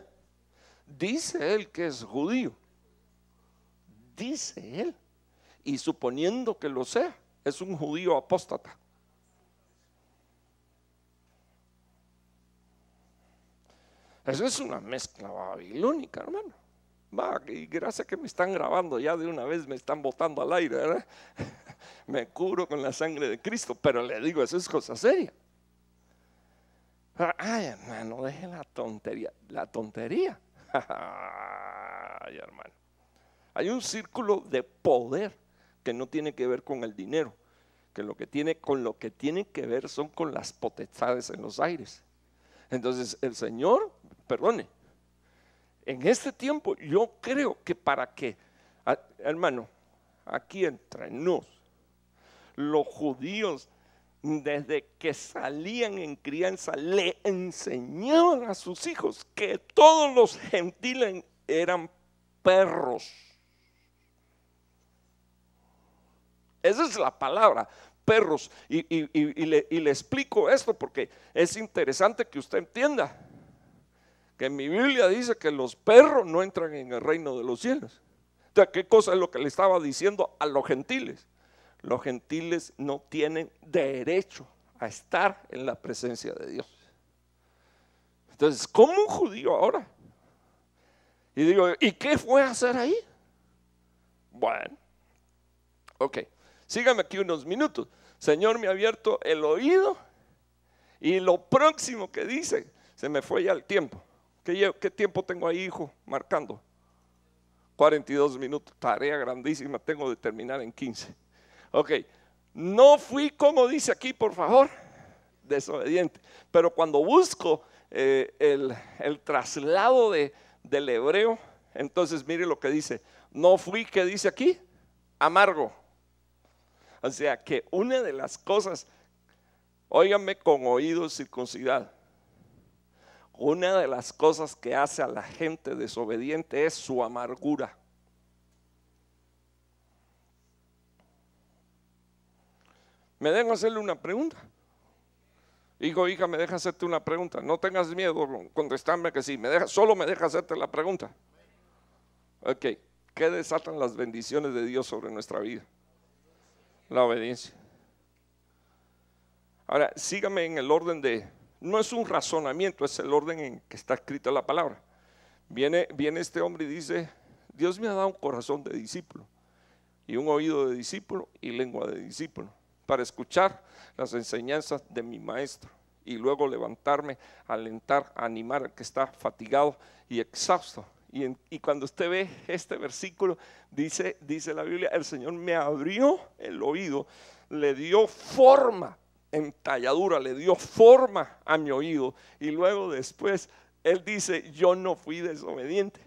Dice él que es judío. Dice él. Y suponiendo que lo sea, es un judío apóstata. Eso es una mezcla babilónica, hermano. y gracias que me están grabando ya de una vez, me están botando al aire, ¿verdad? me curo con la sangre de Cristo, pero le digo, eso es cosa seria. Ah, ay, hermano, deje la tontería, la tontería. hermano. Hay un círculo de poder que no tiene que ver con el dinero, que lo que tiene con lo que tiene que ver son con las potestades en los aires. Entonces, el Señor, perdone, en este tiempo yo creo que para que, hermano, aquí entre nos, los judíos desde que salían en crianza, le enseñaban a sus hijos que todos los gentiles eran perros. Esa es la palabra, perros. Y, le, le explico esto porque es interesante que usted entienda que mi Biblia dice que los perros no entran en el reino de los cielos. O sea, ¿qué cosa es lo que le estaba diciendo a los gentiles? los gentiles no tienen derecho a estar en la presencia de Dios. Entonces, ¿cómo un judío ahora? Y digo, ¿y qué fue a hacer ahí? Bueno, ok, sígame aquí unos minutos. Señor, me ha abierto el oído y lo próximo que dice, se me fue ya el tiempo. ¿Qué, qué tiempo tengo ahí, hijo, marcando? 42 minutos, tarea grandísima, tengo de terminar en 15. Ok, no fui como dice aquí, por favor, desobediente. Pero cuando busco eh, el, traslado de, del hebreo, entonces mire lo que dice. No fui, que dice aquí? Amargo. O sea que una de las cosas, óigame con oído circuncidad, una de las cosas que hace a la gente desobediente es su amargura. ¿Me dejan hacerle una pregunta? Hijo, hija, me deja hacerte una pregunta. No tengas miedo, contestarme que sí. solo me deja hacerte la pregunta. Ok, ¿qué desatan las bendiciones de Dios sobre nuestra vida? La obediencia. Ahora, sígame en el orden de... No es un razonamiento, es el orden en que está escrita la palabra. Viene, viene este hombre y dice, Dios me ha dado un corazón de discípulo y un oído de discípulo y lengua de discípulo para escuchar las enseñanzas de mi maestro y luego levantarme, alentar, animar al que está fatigado y exhausto. Y, cuando usted ve este versículo, dice, dice la Biblia, el Señor me abrió el oído, le dio forma, entalladura, le dio forma a mi oído. Y luego después, Él dice, yo no fui desobediente.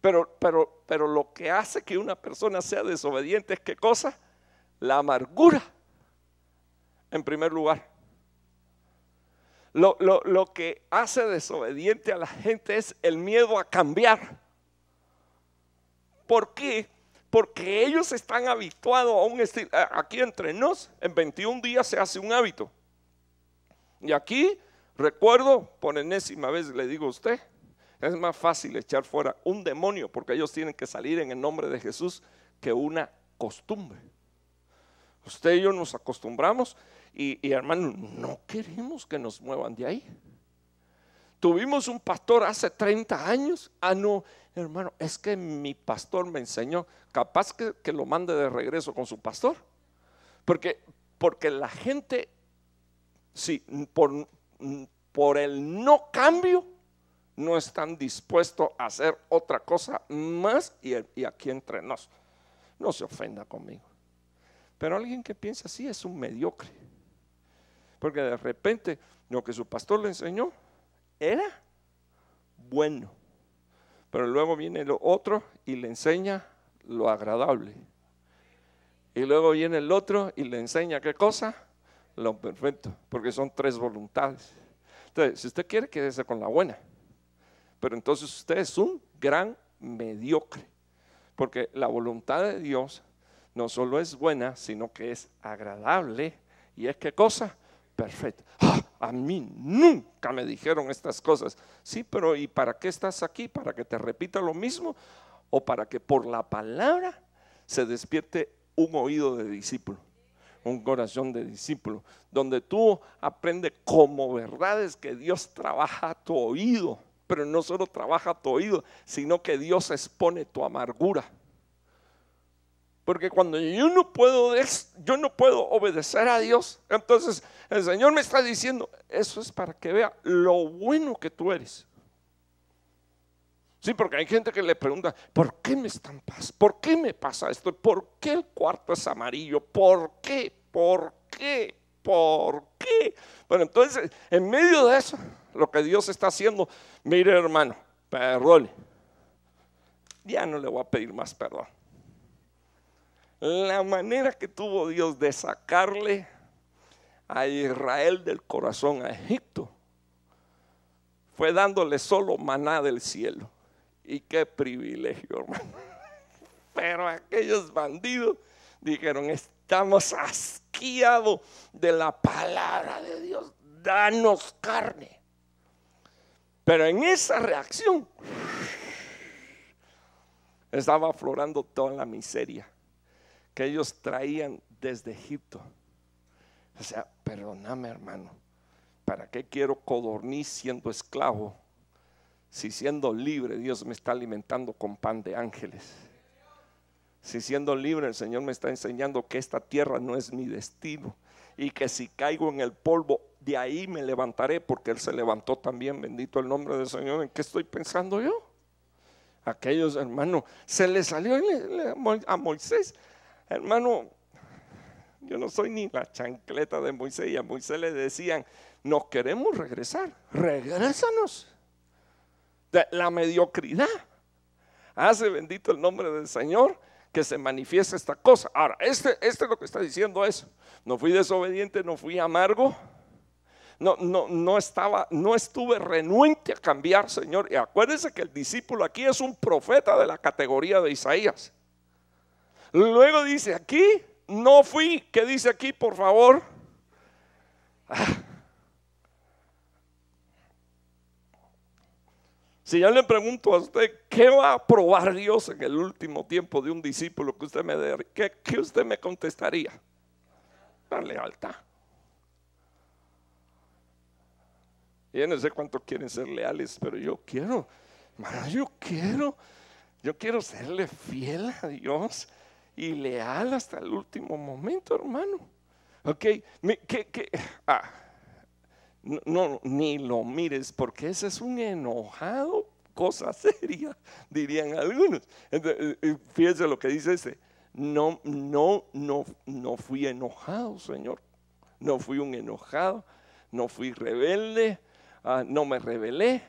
Pero, pero, pero lo que hace que una persona sea desobediente es qué cosa? la amargura en primer lugar. Lo, que hace desobediente a la gente es el miedo a cambiar. ¿Por qué? Porque ellos están habituados a un estilo. Aquí entre nos, en 21 días se hace un hábito. Y aquí, recuerdo, por enésima vez le digo a usted, es más fácil echar fuera un demonio, porque ellos tienen que salir en el nombre de Jesús, que una costumbre. Usted y yo nos acostumbramos y, hermano, no queremos que nos muevan de ahí. Tuvimos un pastor hace 30 años. Ah, no, hermano, es que mi pastor me enseñó, capaz que, lo mande de regreso con su pastor. Porque, porque la gente, sí, por, por el no cambio, no están dispuestos a hacer otra cosa más y, y aquí entre nos. No se ofenda conmigo. Pero alguien que piensa así es un mediocre. Porque de repente lo que su pastor le enseñó era bueno. Pero luego viene lo otro y le enseña lo agradable. Y luego viene el otro y le enseña qué cosa? Lo perfecto. Porque son tres voluntades. Entonces, si usted quiere, quédese con la buena. Pero entonces usted es un gran mediocre. Porque la voluntad de Dios no solo es buena, sino que es agradable. ¿Y es qué cosa? Perfecta. Ah, a mí nunca me dijeron estas cosas. Sí, pero ¿y para qué estás aquí? ¿Para que te repita lo mismo? ¿O para que por la palabra se despierte un oído de discípulo? Un corazón de discípulo, donde tú aprendes como verdades que Dios trabaja tu oído, pero no solo trabaja tu oído, sino que Dios expone tu amargura porque cuando yo no puedo, yo no puedo obedecer a Dios, entonces el Señor me está diciendo, eso es para que vea lo bueno que tú eres. Sí, porque hay gente que le pregunta, ¿por qué me estampas? ¿Por qué me pasa esto? ¿Por qué el cuarto es amarillo? ¿Por qué? ¿Por qué? ¿Por qué? Bueno, entonces, en medio de eso, lo que Dios está haciendo, mire hermano, perdone. Ya no le voy a pedir más perdón la manera que tuvo Dios de sacarle a Israel del corazón a Egipto fue dándole solo maná del cielo. Y qué privilegio, hermano. Pero aquellos bandidos dijeron, estamos asquiados de la palabra de Dios, danos carne. Pero en esa reacción estaba aflorando toda la miseria que ellos traían desde Egipto. O sea, perdóname hermano, ¿para qué quiero codorniz siendo esclavo? Si siendo libre Dios me está alimentando con pan de ángeles. Si siendo libre el Señor me está enseñando que esta tierra no es mi destino y que si caigo en el polvo, de ahí me levantaré porque Él se levantó también, bendito el nombre del Señor. ¿En qué estoy pensando yo? Aquellos hermanos, se le salió a Moisés, Hermano, yo no soy ni la chancleta de Moisés y a Moisés le decían, nos queremos regresar, regrésanos. De la mediocridad. Hace bendito el nombre del Señor que se manifiesta esta cosa. Ahora, este, este lo que está diciendo es, no fui desobediente, no fui amargo, no, no, no estaba, no estuve renuente a cambiar, Señor. Y acuérdense que el discípulo aquí es un profeta de la categoría de Isaías. Luego dice, aquí no fui. ¿Qué dice aquí, por favor? Ah. Si yo le pregunto a usted, ¿qué va a probar Dios en el último tiempo de un discípulo que usted me dé? ¿Qué, usted me contestaría? La lealtad. Yo no sé cuánto quieren ser leales, pero yo quiero, yo quiero, yo quiero serle fiel a Dios y leal hasta el último momento, hermano. Ok, que, ah, no, ni lo mires, porque ese es un enojado, cosa seria, dirían algunos. fíjense lo que dice ese No, no, no, no fui enojado, Señor. No fui un enojado, no fui rebelde, ah, no me rebelé.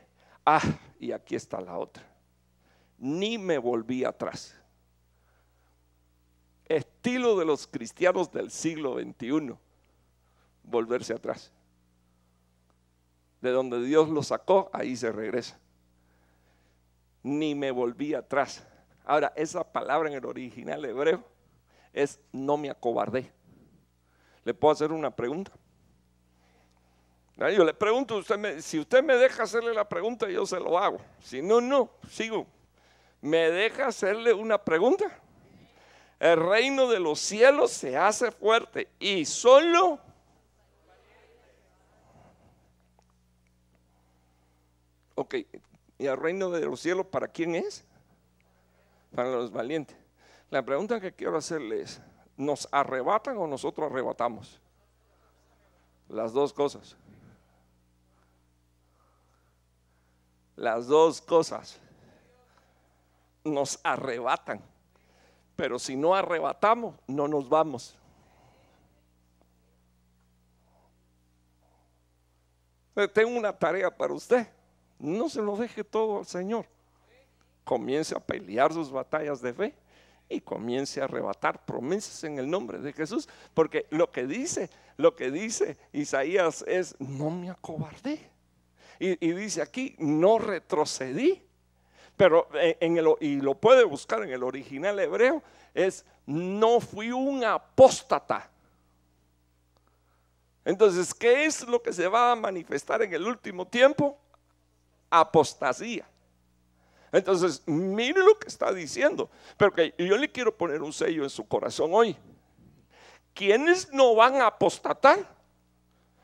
Ah, y aquí está la otra. Ni me volví atrás estilo de los cristianos del siglo XXI, volverse atrás. De donde Dios lo sacó, ahí se regresa. Ni me volví atrás. Ahora, esa palabra en el original hebreo es no me acobardé. ¿Le puedo hacer una pregunta? Ah, yo le pregunto, usted si usted me deja hacerle la pregunta, yo se lo hago. Si no, no, sigo. ¿Me deja hacerle una pregunta? el reino de los cielos se hace fuerte y solo Ok, ¿y el reino de los cielos para quién es? Para los valientes. La pregunta que quiero hacerles ¿nos arrebatan o nosotros arrebatamos? Las dos cosas. Las dos cosas. Nos arrebatan. Pero si no arrebatamos, no nos vamos. Eh, tengo una tarea para usted. No se lo deje todo al Señor. Comience a pelear sus batallas de fe y comience a arrebatar promesas en el nombre de Jesús, porque lo que dice, lo que dice Isaías es, no me acobardé. Y, y dice aquí, no retrocedí pero eh, en el, y lo puede buscar en el original hebreo, es no fui un apóstata. Entonces, ¿qué es lo que se va a manifestar en el último tiempo? Apostasía. Entonces, mire lo que está diciendo. Pero que yo le quiero poner un sello en su corazón hoy. ¿Quiénes no van a apostatar?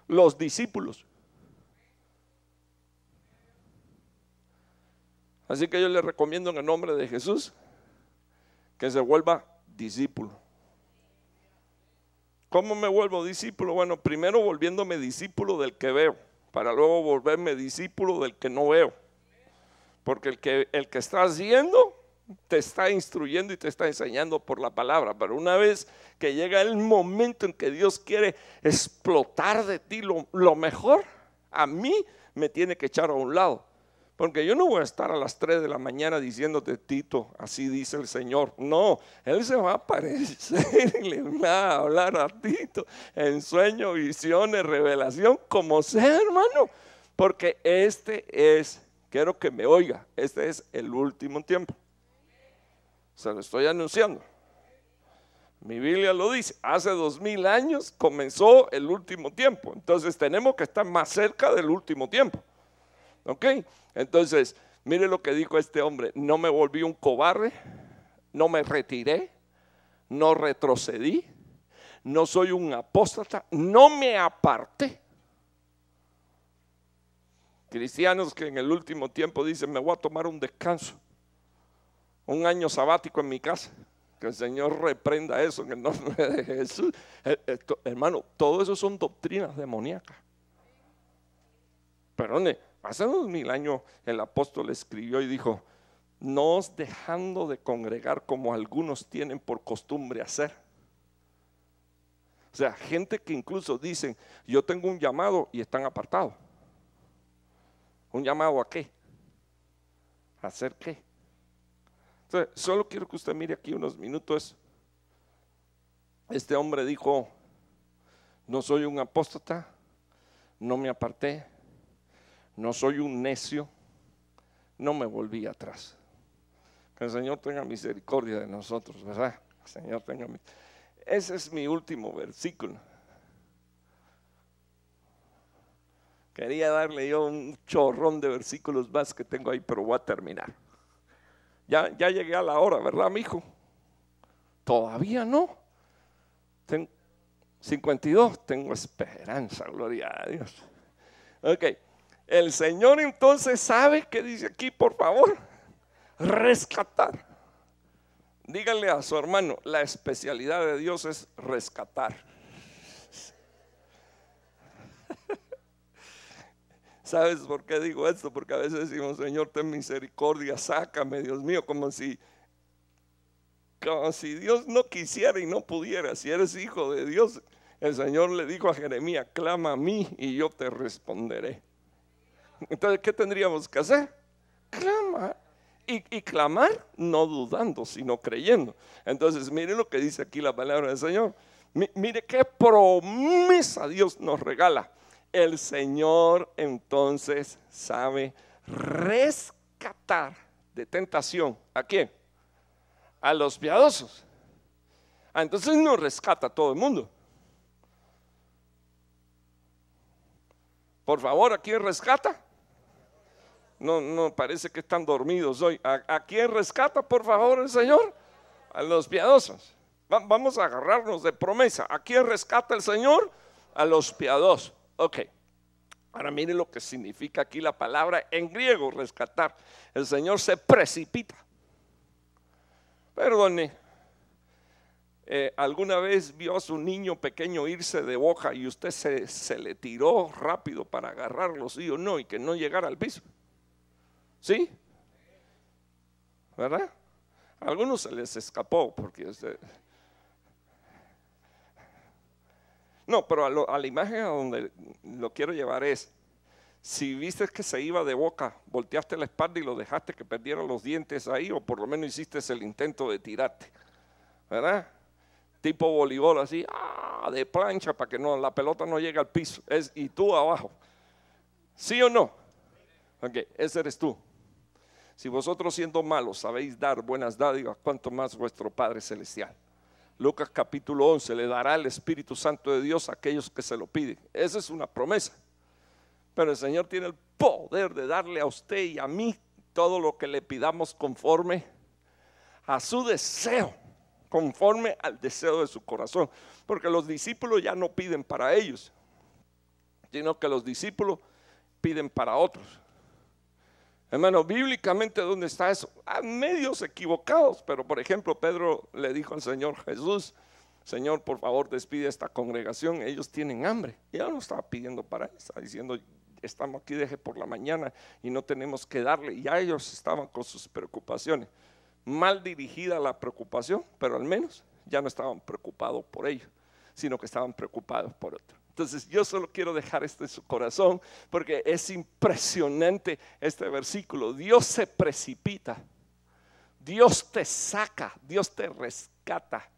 Los discípulos. Así que yo le recomiendo en el nombre de Jesús que se vuelva discípulo. ¿Cómo me vuelvo discípulo? Bueno, primero volviéndome discípulo del que veo, para luego volverme discípulo del que no veo. Porque el que, el que está haciendo te está instruyendo y te está enseñando por la palabra. Pero una vez que llega el momento en que Dios quiere explotar de ti lo mejor, a mí me tiene que echar a un lado porque yo no voy a estar a las 3 de la mañana diciéndote, Tito, así dice el Señor. No, Él se va a aparecer y le va a hablar a Tito en sueño, visiones, revelación, como sea, hermano. Porque este es, quiero que me oiga, este es el último tiempo. Se lo estoy anunciando. Mi Biblia lo dice, hace dos mil años comenzó el último tiempo. Entonces tenemos que estar más cerca del último tiempo. ¿Ok? Entonces, mire lo que dijo este hombre, no me volví un cobarde, no me retiré, no retrocedí, no soy un apóstata, no me aparté. Cristianos que en el último tiempo dicen, me voy a tomar un descanso, un año sabático en mi casa. Que el Señor reprenda eso en el nombre de Jesús. Eh, eh, hermano, todo eso son doctrinas demoníacas. Perdone, Hace dos mil años el apóstol escribió y dijo, no os dejando de congregar como algunos tienen por costumbre hacer. O sea, gente que incluso dicen, yo tengo un llamado y están apartados. ¿Un llamado a qué? ¿Hacer qué? Entonces, solo quiero que usted mire aquí unos minutos. Este hombre dijo, no soy un apóstata, no me aparté, no soy un necio, no me volví atrás. Que el Señor tenga misericordia de nosotros, ¿verdad? Señor Ese es mi último versículo. Quería darle yo un chorrón de versículos más que tengo ahí, pero voy a terminar. Ya, ya llegué a la hora, ¿verdad, hijo? Todavía no. Tengo 52, tengo esperanza, gloria a Dios. Ok. El Señor entonces sabe que dice aquí, por favor, rescatar. Díganle a su hermano, la especialidad de Dios es rescatar. ¿Sabes por qué digo esto? Porque a veces decimos, Señor, ten misericordia, sácame, Dios mío, como si, como si Dios no quisiera y no pudiera. Si eres hijo de Dios, el Señor le dijo a Jeremías, clama a mí y yo te responderé. Entonces, ¿qué tendríamos que hacer? Clamar. Y, clamar no dudando, sino creyendo. Entonces, miren lo que dice aquí la palabra del Señor. mire qué promesa Dios nos regala. El Señor entonces sabe rescatar de tentación. ¿A quién? A los piadosos. Ah, entonces no rescata a todo el mundo. Por favor, ¿a quién rescata? no, no, parece que están dormidos hoy. ¿A, quién rescata, por favor, el Señor? A los piadosos. vamos a agarrarnos de promesa. ¿A quién rescata el Señor? A los piadosos. Ok. Ahora mire lo que significa aquí la palabra en griego, rescatar. El Señor se precipita. Perdone, eh, ¿alguna vez vio a su niño pequeño irse de boca y usted se, se le tiró rápido para agarrarlo, sí o no, y que no llegara al piso? ¿Sí? ¿Verdad? A algunos se les escapó porque... No, pero a, la imagen a donde lo quiero llevar es, si viste que se iba de boca, volteaste la espalda y lo dejaste que perdiera los dientes ahí, o por lo menos hiciste el intento de tirarte, ¿verdad? Tipo voleibol así, ¡ah! de plancha para que no, la pelota no llegue al piso, es, y tú abajo. ¿Sí o no? Ok, ese eres tú. Si vosotros siendo malos sabéis dar buenas dádivas, ¿cuánto más vuestro Padre Celestial. Lucas capítulo 11, le dará el Espíritu Santo de Dios a aquellos que se lo piden. Esa es una promesa. Pero el Señor tiene el poder de darle a usted y a mí todo lo que le pidamos conforme a su deseo, conforme al deseo de su corazón. Porque los discípulos ya no piden para ellos, sino que los discípulos piden para otros. Hermano, bíblicamente, ¿dónde está eso? A medios equivocados, pero por ejemplo, Pedro le dijo al Señor Jesús, Señor, por favor, despide esta congregación, ellos tienen hambre. Y él no estaba pidiendo para él, estaba diciendo, estamos aquí deje por la mañana y no tenemos que darle. Y ya ellos estaban con sus preocupaciones. Mal dirigida la preocupación, pero al menos ya no estaban preocupados por ellos, sino que estaban preocupados por otro. Entonces yo solo quiero dejar esto en su corazón porque es impresionante este versículo. Dios se precipita, Dios te saca, Dios te rescata.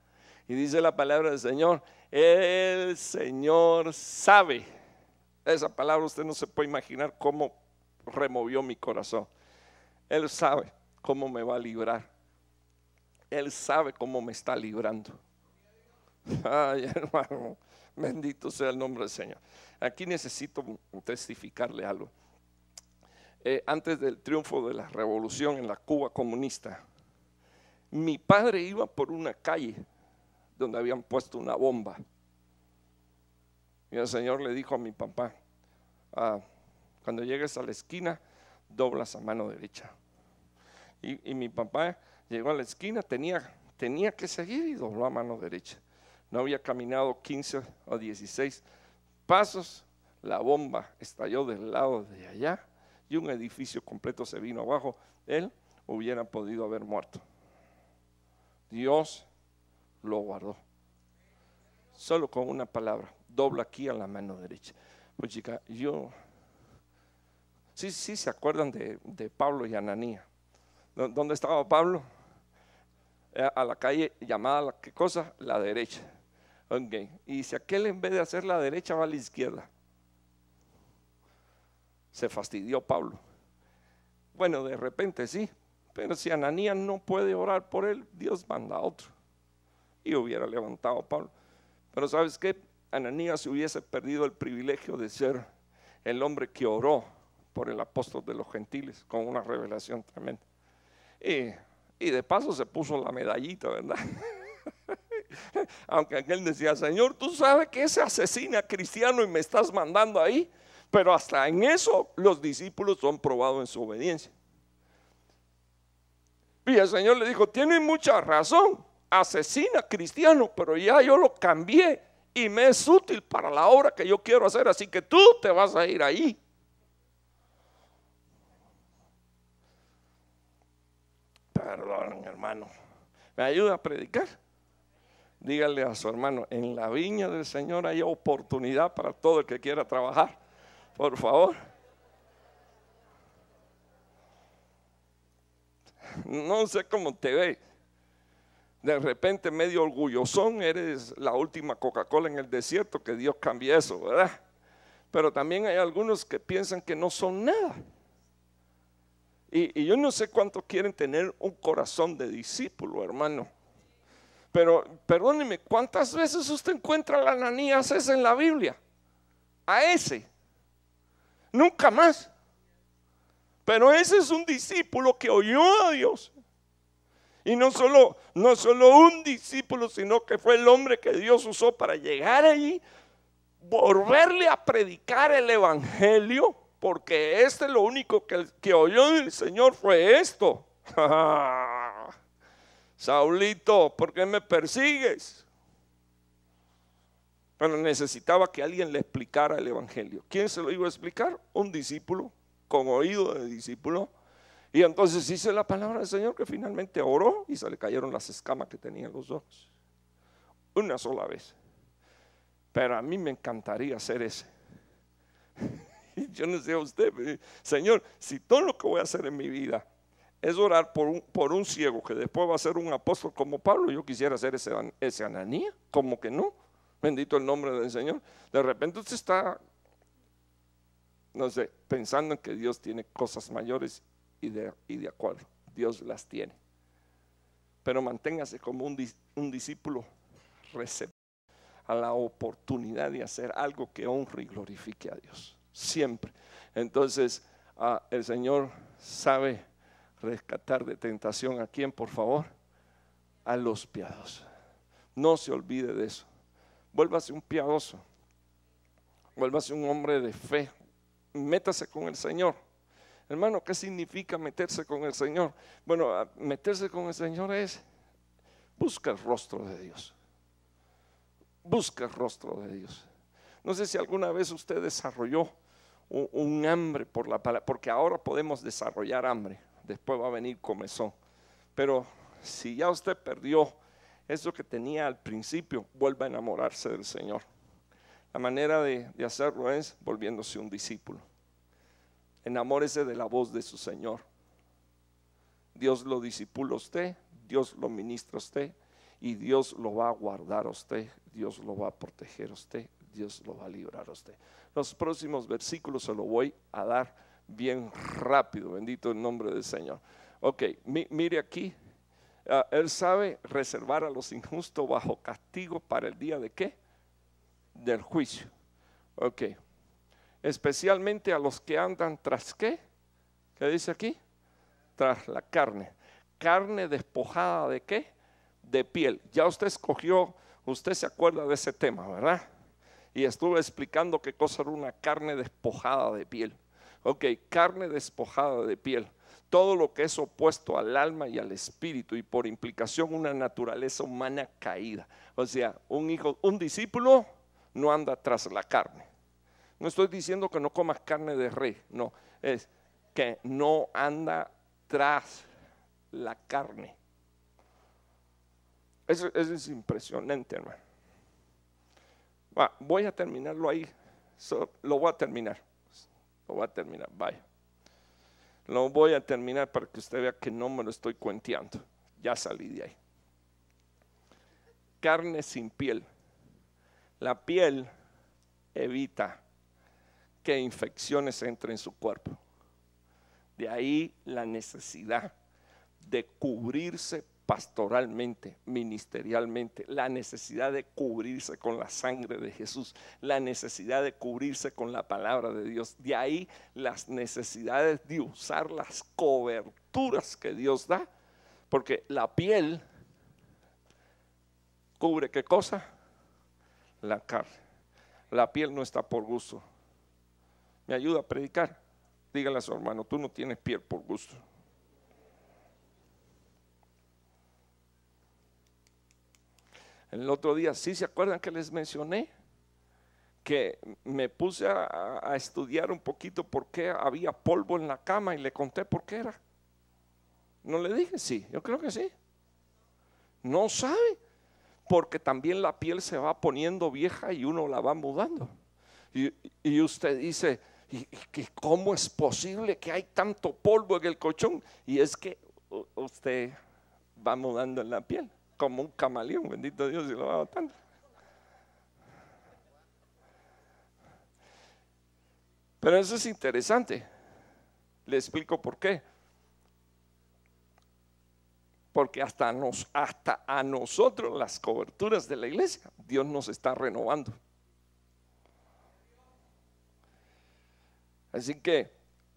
Y dice la palabra del Señor, el Señor sabe. Esa palabra usted no se puede imaginar cómo removió mi corazón. Él sabe cómo me va a librar. Él sabe cómo me está librando. Ay, hermano. Bendito sea el nombre del Señor. Aquí necesito testificarle algo. Eh, antes del triunfo de la revolución en la Cuba comunista, mi padre iba por una calle donde habían puesto una bomba. Y el Señor le dijo a mi papá, ah, cuando llegues a la esquina, doblas a mano derecha. Y, y mi papá llegó a la esquina, tenía, tenía que seguir y dobló a mano derecha no había caminado 15 o 16 pasos, la bomba estalló del lado de allá y un edificio completo se vino abajo. Él hubiera podido haber muerto. Dios lo guardó. Solo con una palabra, dobla aquí a la mano derecha. Pues chica, yo... Sí, sí, se acuerdan de, Pablo y Ananía. ¿Dónde estaba Pablo? Eh, a la calle llamada, ¿qué cosa? La derecha y si aquel en vez de hacer la derecha va a la izquierda, se fastidió Pablo. Bueno, de repente sí, pero si Ananías no puede orar por él, Dios manda a otro. Y hubiera levantado a Pablo. Pero sabes qué, Ananías hubiese perdido el privilegio de ser el hombre que oró por el apóstol de los gentiles, con una revelación tremenda. Y, y de paso se puso la medallita, ¿verdad? Aunque aquel decía, Señor, tú sabes que ese asesina cristiano y me estás mandando ahí. Pero hasta en eso los discípulos son probados en su obediencia. Y el Señor le dijo, tiene mucha razón, asesina cristiano, pero ya yo lo cambié y me es útil para la obra que yo quiero hacer, así que tú te vas a ir ahí. Perdón, hermano. ¿Me ayuda a predicar? dígale a su hermano, en la viña del Señor hay oportunidad para todo el que quiera trabajar. Por favor. No sé cómo te ve. De repente medio orgullosón, eres la última Coca-Cola en el desierto, que Dios cambie eso, ¿verdad? Pero también hay algunos que piensan que no son nada. Y, y yo no sé cuántos quieren tener un corazón de discípulo, hermano pero perdóneme, ¿cuántas veces usted encuentra a la Ananías en la Biblia? A ese. Nunca más. Pero ese es un discípulo que oyó a Dios. Y no solo, no solo un discípulo, sino que fue el hombre que Dios usó para llegar allí, volverle a predicar el Evangelio, porque este lo único que, que oyó del Señor fue esto. Saulito, ¿por qué me persigues? Pero necesitaba que alguien le explicara el Evangelio. ¿Quién se lo iba a explicar? Un discípulo, con oído de discípulo. Y entonces hice la palabra del Señor que finalmente oró y se le cayeron las escamas que tenían los ojos. Una sola vez. Pero a mí me encantaría hacer ese. Y Yo no sé a usted, Señor, si todo lo que voy a hacer en mi vida es orar por un, ciego que después va a ser un apóstol como Pablo. Yo quisiera ser ese, ese Ananía, como que no. Bendito el nombre del Señor. De repente usted está, no sé, pensando en que Dios tiene cosas mayores y de, acuerdo, Dios las tiene. Pero manténgase como un, discípulo receptivo a la oportunidad de hacer algo que honre y glorifique a Dios. Siempre. Entonces, ah, el Señor sabe rescatar de tentación a quien por favor? A los piadosos. No se olvide de eso. Vuélvase un piadoso. Vuélvase un hombre de fe. Métase con el Señor. Hermano, ¿qué significa meterse con el Señor? Bueno, ah, meterse con el Señor es busca el rostro de Dios. Busca el rostro de Dios. No sé si alguna vez usted desarrolló un, un hambre por la palabra, porque ahora podemos desarrollar hambre después va a venir comezón. Pero si ya usted perdió eso que tenía al principio, vuelva a enamorarse del Señor. La manera de, hacerlo es volviéndose un discípulo. Enamórese de la voz de su Señor. Dios lo disipula a usted, Dios lo ministra a usted y Dios lo va a guardar a usted, Dios lo va a proteger a usted, Dios lo va a librar a usted. Los próximos versículos se los voy a dar bien rápido. Bendito el nombre del Señor. Ok, mire aquí. Ah, él sabe reservar a los injustos bajo castigo para el día de qué? Del juicio. Ok. Especialmente a los que andan tras qué? ¿Qué dice aquí? Tras la carne. Carne despojada de qué? De piel. Ya usted escogió, usted se acuerda de ese tema, ¿verdad? Y estuve explicando qué cosa era una carne despojada de piel. Ok, carne despojada de piel. Todo lo que es opuesto al alma y al espíritu y por implicación una naturaleza humana caída. O sea, un hijo, un discípulo no anda tras la carne. No estoy diciendo que no comas carne de rey, no, es que no anda tras la carne. Eso, es impresionante, hermano. Ah, voy a terminarlo ahí, lo voy a terminar. Lo voy a terminar, vaya. Lo voy a terminar para que usted vea que no me lo estoy cuenteando. Ya salí de ahí. Carne sin piel. La piel evita que infecciones entren en su cuerpo. De ahí la necesidad de cubrirse pastoralmente, ministerialmente, la necesidad de cubrirse con la sangre de Jesús, la necesidad de cubrirse con la palabra de Dios. De ahí las necesidades de usar las coberturas que Dios da, porque la piel cubre qué cosa? La carne. La piel no está por gusto. ¿Me ayuda a predicar? Dígale a su hermano, tú no tienes piel por gusto. El otro día, ¿sí se acuerdan que les mencioné? Que me puse a, estudiar un poquito por qué había polvo en la cama y le conté por qué era. No le dije sí, yo creo que sí. No sabe, porque también la piel se va poniendo vieja y uno la va mudando. Y, usted dice, cómo es posible que hay tanto polvo en el colchón? Y es que usted va mudando en la piel como un camaleón, bendito Dios, y lo va votando, Pero eso es interesante. Le explico por qué. Porque hasta, nos, hasta a nosotros las coberturas de la iglesia, Dios nos está renovando. Así que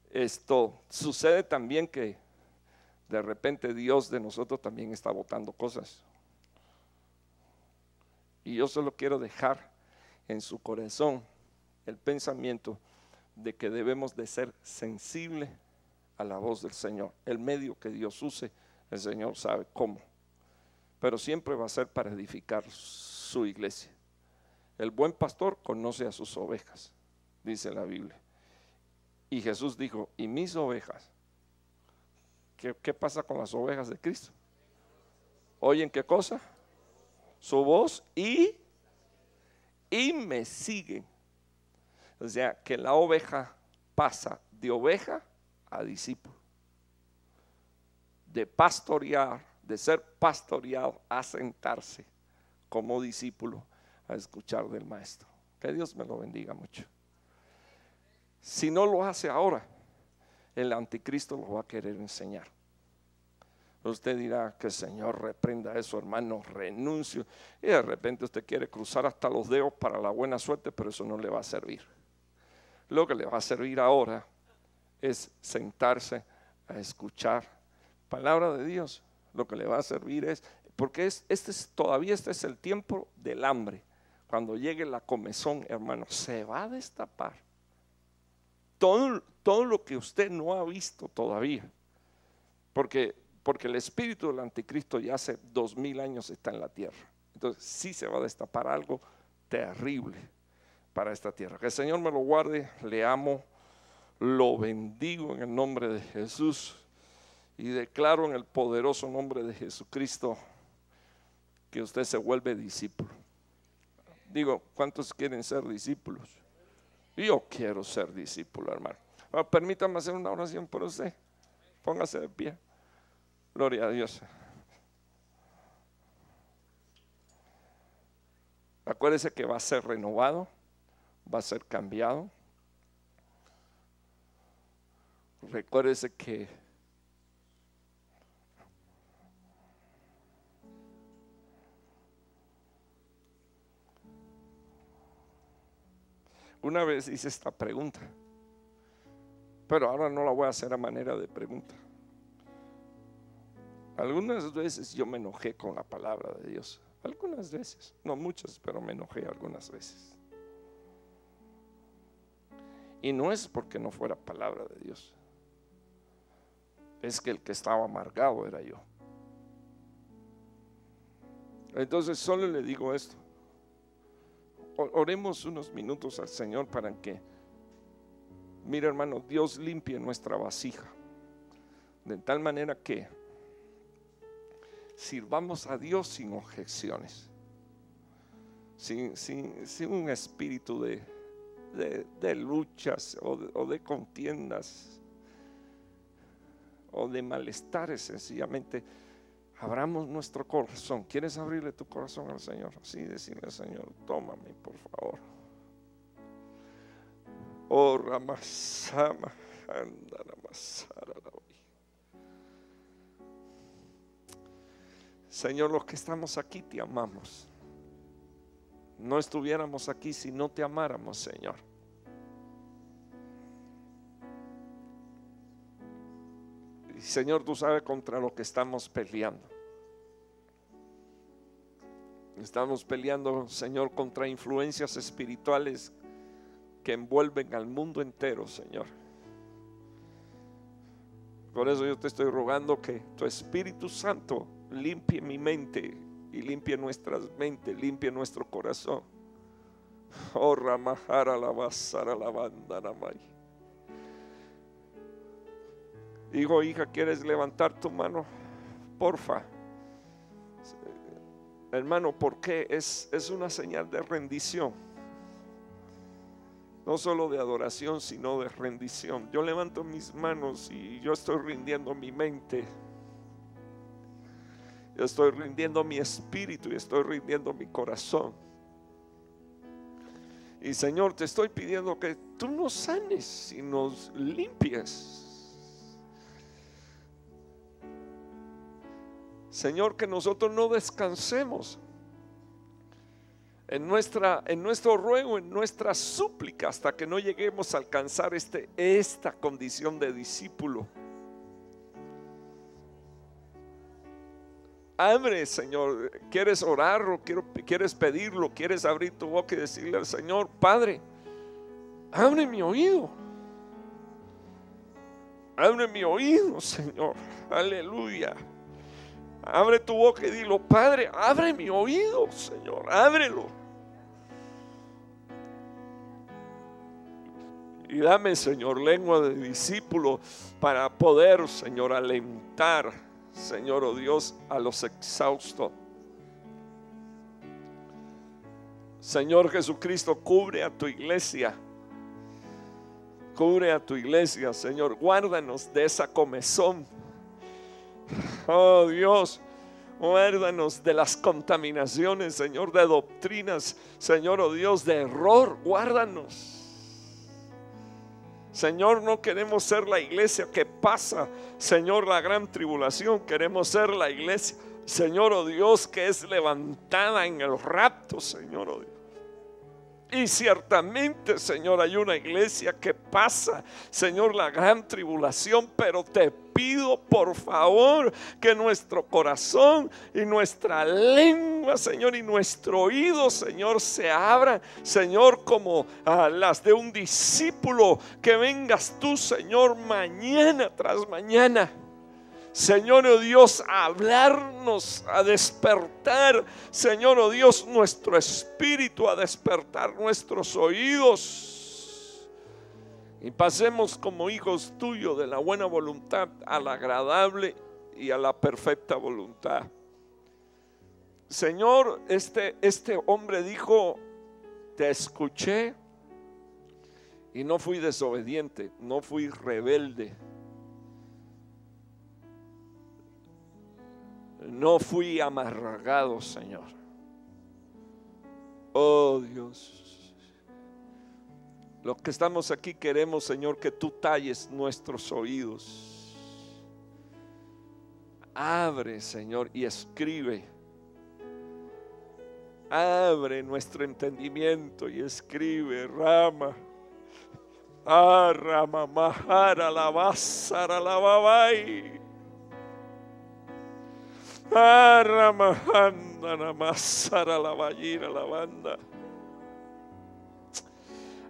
esto sucede también que de repente Dios de nosotros también está votando cosas. Y yo solo quiero dejar en su corazón el pensamiento de que debemos de ser sensibles a la voz del Señor. El medio que Dios use, el Señor sabe cómo. Pero siempre va a ser para edificar su iglesia. El buen pastor conoce a sus ovejas, dice la Biblia. Y Jesús dijo, ¿y mis ovejas? ¿Qué, pasa con las ovejas de Cristo? ¿Oyen qué cosa? su voz y, y me siguen. O sea, que la oveja pasa de oveja a discípulo. De pastorear, de ser pastoreado a sentarse como discípulo a escuchar del maestro. Que Dios me lo bendiga mucho. Si no lo hace ahora, el anticristo lo va a querer enseñar. Usted dirá que el Señor reprenda eso, hermano, renuncio. Y de repente usted quiere cruzar hasta los dedos para la buena suerte, pero eso no le va a servir. Lo que le va a servir ahora es sentarse a escuchar palabra de Dios. Lo que le va a servir es, porque es, este todavía este es el tiempo del hambre. Cuando llegue la comezón, hermano, se va a destapar. Todo, todo lo que usted no ha visto todavía. Porque porque el espíritu del anticristo ya hace dos mil años está en la tierra. Entonces sí se va a destapar algo terrible para esta tierra. Que el Señor me lo guarde, le amo, lo bendigo en el nombre de Jesús y declaro en el poderoso nombre de Jesucristo que usted se vuelve discípulo. Digo, ¿cuántos quieren ser discípulos? Yo quiero ser discípulo, hermano. Ah, permítame hacer una oración por usted. Póngase de pie. Gloria a Dios. Acuérdese que va a ser renovado, va a ser cambiado. Recuérdese que una vez hice esta pregunta, pero ahora no la voy a hacer a manera de pregunta. Algunas veces yo me enojé con la palabra de Dios. Algunas veces, no muchas, pero me enojé algunas veces. Y no es porque no fuera palabra de Dios. Es que el que estaba amargado era yo. Entonces solo le digo esto. Oremos unos minutos al Señor para que, mira hermano, Dios limpie nuestra vasija. De tal manera que sirvamos a Dios sin objeciones, sin, un espíritu de, luchas o de, contiendas o de malestares, sencillamente abramos nuestro corazón. ¿Quieres abrirle tu corazón al Señor? Sí, decirle, Señor, tómame, por favor. Oh, Ramasama, anda, Ramasara, Señor, los que estamos aquí te amamos. No estuviéramos aquí si no te amáramos, Señor. Señor, tú sabes contra lo que estamos peleando. Estamos peleando, Señor, contra influencias espirituales que envuelven al mundo entero, Señor. Por eso yo te estoy rogando que tu Espíritu Santo limpie mi mente y limpie nuestras mentes, limpie nuestro corazón. Oh, Ramahara la Lavanda Digo, hija, ¿quieres levantar tu mano? Porfa. Hermano, ¿por qué? Es, es una señal de rendición. No solo de adoración, sino de rendición. Yo levanto mis manos y yo estoy rindiendo mi mente yo estoy rindiendo mi espíritu y estoy rindiendo mi corazón. Y Señor, te estoy pidiendo que tú nos sanes y nos limpies. Señor, que nosotros no descansemos en, nuestra, en nuestro ruego, en nuestra súplica, hasta que no lleguemos a alcanzar este, esta condición de discípulo. Abre Señor. Quieres orarlo, quieres pedirlo, quieres abrir tu boca y decirle al Señor, Padre, abre mi oído. Abre mi oído, Señor. Aleluya. Abre tu boca y dilo, Padre, abre mi oído, Señor. Ábrelo. Y dame, Señor, lengua de discípulo para poder, Señor, alentar Señor o oh Dios, a los exhaustos. Señor Jesucristo, cubre a tu iglesia. Cubre a tu iglesia, Señor. Guárdanos de esa comezón. Oh Dios, guárdanos de las contaminaciones, Señor, de doctrinas, Señor, oh Dios, de error. Guárdanos. Señor, no queremos ser la iglesia que pasa, Señor, la gran tribulación. Queremos ser la iglesia, Señor, oh Dios, que es levantada en el rapto, Señor, oh Dios. Y ciertamente, Señor, hay una iglesia que pasa, Señor, la gran tribulación, pero te pido por favor que nuestro corazón y nuestra lengua, Señor, y nuestro oído, Señor, se abra Señor, como a ah, las de un discípulo, que vengas tú, Señor, mañana tras mañana. Señor o oh Dios, a hablarnos, a despertar, Señor oh Dios, nuestro espíritu, a despertar nuestros oídos y pasemos como hijos tuyos de la buena voluntad a la agradable y a la perfecta voluntad. Señor, este, este hombre dijo, te escuché y no fui desobediente, no fui rebelde, no fui amargado Señor. Oh Dios. Los que estamos aquí queremos, Señor, que tú talles nuestros oídos. Abre, Señor, y escribe. Abre nuestro entendimiento y escribe, rama. Arama, ah, mahara, la lavabai. Arama, andana, masara, la lavanda.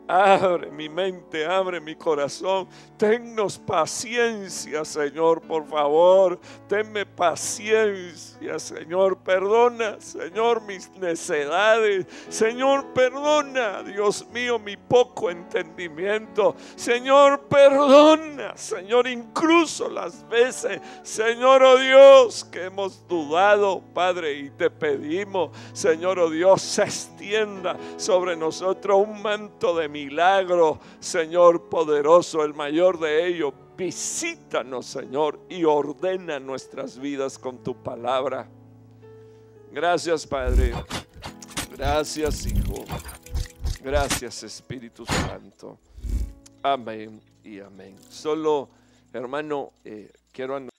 Abre mi mente, abre mi corazón. Tennos paciencia, Señor, por favor. Tenme paciencia, Señor. Perdona, Señor, mis necedades. Señor, perdona, Dios mío, mi poco entendimiento. Señor, perdona, Señor, incluso las veces, Señor, oh Dios, que hemos dudado, Padre, y te pedimos, Señor, oh Dios, se extienda sobre nosotros un manto de milagro, Señor poderoso, el mayor de ellos. Visítanos, Señor, y ordena nuestras vidas con tu palabra. Gracias, Padre. Gracias, Hijo. Gracias, Espíritu Santo. Amén y amén. Solo, hermano, eh, quiero anunciar.